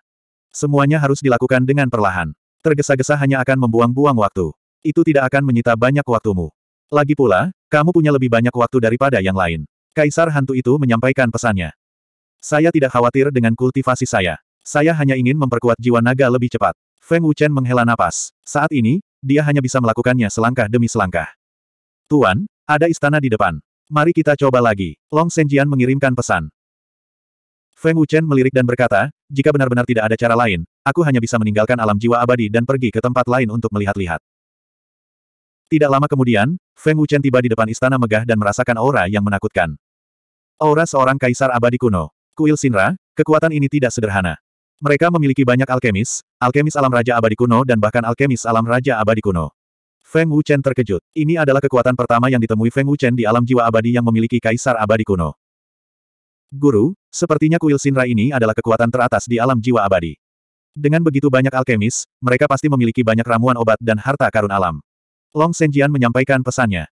Semuanya harus dilakukan dengan perlahan. Tergesa-gesa hanya akan membuang-buang waktu. Itu tidak akan menyita banyak waktumu. Lagi pula, kamu punya lebih banyak waktu daripada yang lain. Kaisar hantu itu menyampaikan pesannya. Saya tidak khawatir dengan kultivasi saya. Saya hanya ingin memperkuat jiwa naga lebih cepat. Feng Wuchen menghela napas. Saat ini, dia hanya bisa melakukannya selangkah demi selangkah. Tuan, ada istana di depan. Mari kita coba lagi. Long Senjian mengirimkan pesan. Feng Wuchen melirik dan berkata, jika benar-benar tidak ada cara lain, aku hanya bisa meninggalkan alam jiwa abadi dan pergi ke tempat lain untuk melihat-lihat. Tidak lama kemudian, Feng Wuchen tiba di depan istana megah dan merasakan aura yang menakutkan. Aura seorang kaisar abadi kuno. Kuil Sinra, kekuatan ini tidak sederhana. Mereka memiliki banyak alkemis, alkemis alam raja abadi kuno dan bahkan alkemis alam raja abadi kuno. Feng Wuchen terkejut. Ini adalah kekuatan pertama yang ditemui Feng Wuchen di alam jiwa abadi yang memiliki kaisar abadi kuno. Guru, sepertinya kuil Sinra ini adalah kekuatan teratas di alam jiwa abadi. Dengan begitu banyak alkemis, mereka pasti memiliki banyak ramuan obat dan harta karun alam. Long Senjian menyampaikan pesannya.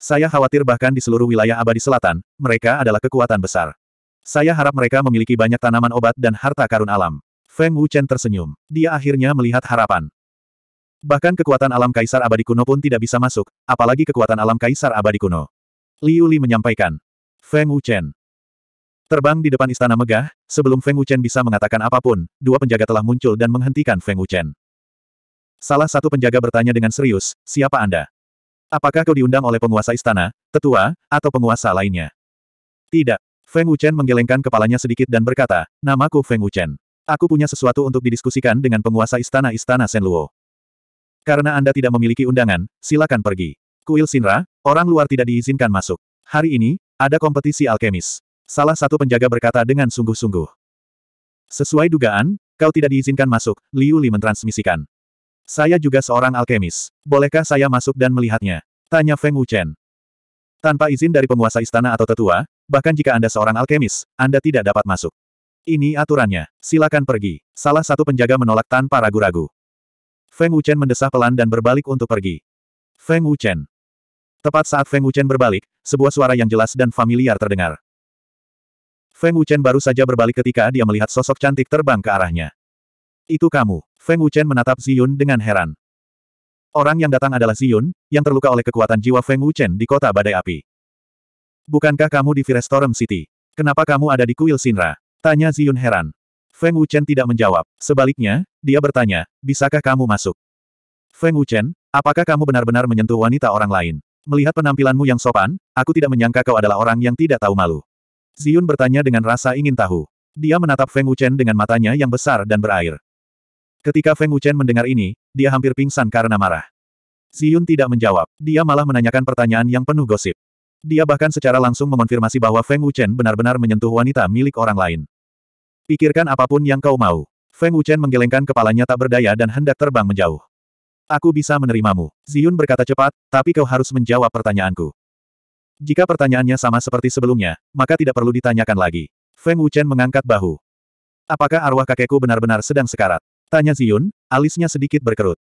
Saya khawatir bahkan di seluruh wilayah abadi selatan, mereka adalah kekuatan besar. Saya harap mereka memiliki banyak tanaman obat dan harta karun alam. Feng Wuchen tersenyum. Dia akhirnya melihat harapan. Bahkan kekuatan alam kaisar abadi kuno pun tidak bisa masuk, apalagi kekuatan alam kaisar abadi kuno. Liu Li menyampaikan. Feng Wuchen. Terbang di depan istana megah, sebelum Feng Wuchen bisa mengatakan apapun, dua penjaga telah muncul dan menghentikan Feng Wuchen. Salah satu penjaga bertanya dengan serius, siapa Anda? Apakah kau diundang oleh penguasa istana, tetua, atau penguasa lainnya? Tidak. Feng Wuchen menggelengkan kepalanya sedikit dan berkata, namaku Feng Wuchen. Aku punya sesuatu untuk didiskusikan dengan penguasa istana-istana Senluo. Karena Anda tidak memiliki undangan, silakan pergi. Kuil Sinra, orang luar tidak diizinkan masuk. Hari ini, ada kompetisi alkemis. Salah satu penjaga berkata dengan sungguh-sungguh. Sesuai dugaan, kau tidak diizinkan masuk, Liu Li mentransmisikan. Saya juga seorang alkemis. Bolehkah saya masuk dan melihatnya? Tanya Feng Wuchen. Tanpa izin dari penguasa istana atau tetua, bahkan jika Anda seorang alkemis, Anda tidak dapat masuk. Ini aturannya. Silakan pergi. Salah satu penjaga menolak tanpa ragu-ragu. Feng Wuchen mendesah pelan dan berbalik untuk pergi. Feng Wuchen. Tepat saat Feng Wuchen berbalik, sebuah suara yang jelas dan familiar terdengar. Feng Wuchen baru saja berbalik ketika dia melihat sosok cantik terbang ke arahnya. Itu kamu. Feng Wuchen menatap Ziyun dengan heran. Orang yang datang adalah Ziyun, yang terluka oleh kekuatan jiwa Feng Wuchen di kota badai api. Bukankah kamu di Firestorm City? Kenapa kamu ada di kuil Sinra? Tanya Ziyun heran. Feng Wuchen tidak menjawab. Sebaliknya, dia bertanya, bisakah kamu masuk? Feng Wuchen, apakah kamu benar-benar menyentuh wanita orang lain? Melihat penampilanmu yang sopan, aku tidak menyangka kau adalah orang yang tidak tahu malu. Ziyun bertanya dengan rasa ingin tahu. Dia menatap Feng Wuchen dengan matanya yang besar dan berair. Ketika Feng Wuchen mendengar ini, dia hampir pingsan karena marah. Ziyun tidak menjawab, dia malah menanyakan pertanyaan yang penuh gosip. Dia bahkan secara langsung mengonfirmasi bahwa Feng Wuchen benar-benar menyentuh wanita milik orang lain. Pikirkan apapun yang kau mau. Feng Wuchen menggelengkan kepalanya tak berdaya dan hendak terbang menjauh. Aku bisa menerimamu. Ziyun berkata cepat, tapi kau harus menjawab pertanyaanku. Jika pertanyaannya sama seperti sebelumnya, maka tidak perlu ditanyakan lagi. Feng Wuchen mengangkat bahu. Apakah arwah kakekku benar-benar sedang sekarat? Tanya Ziyun, alisnya sedikit berkerut.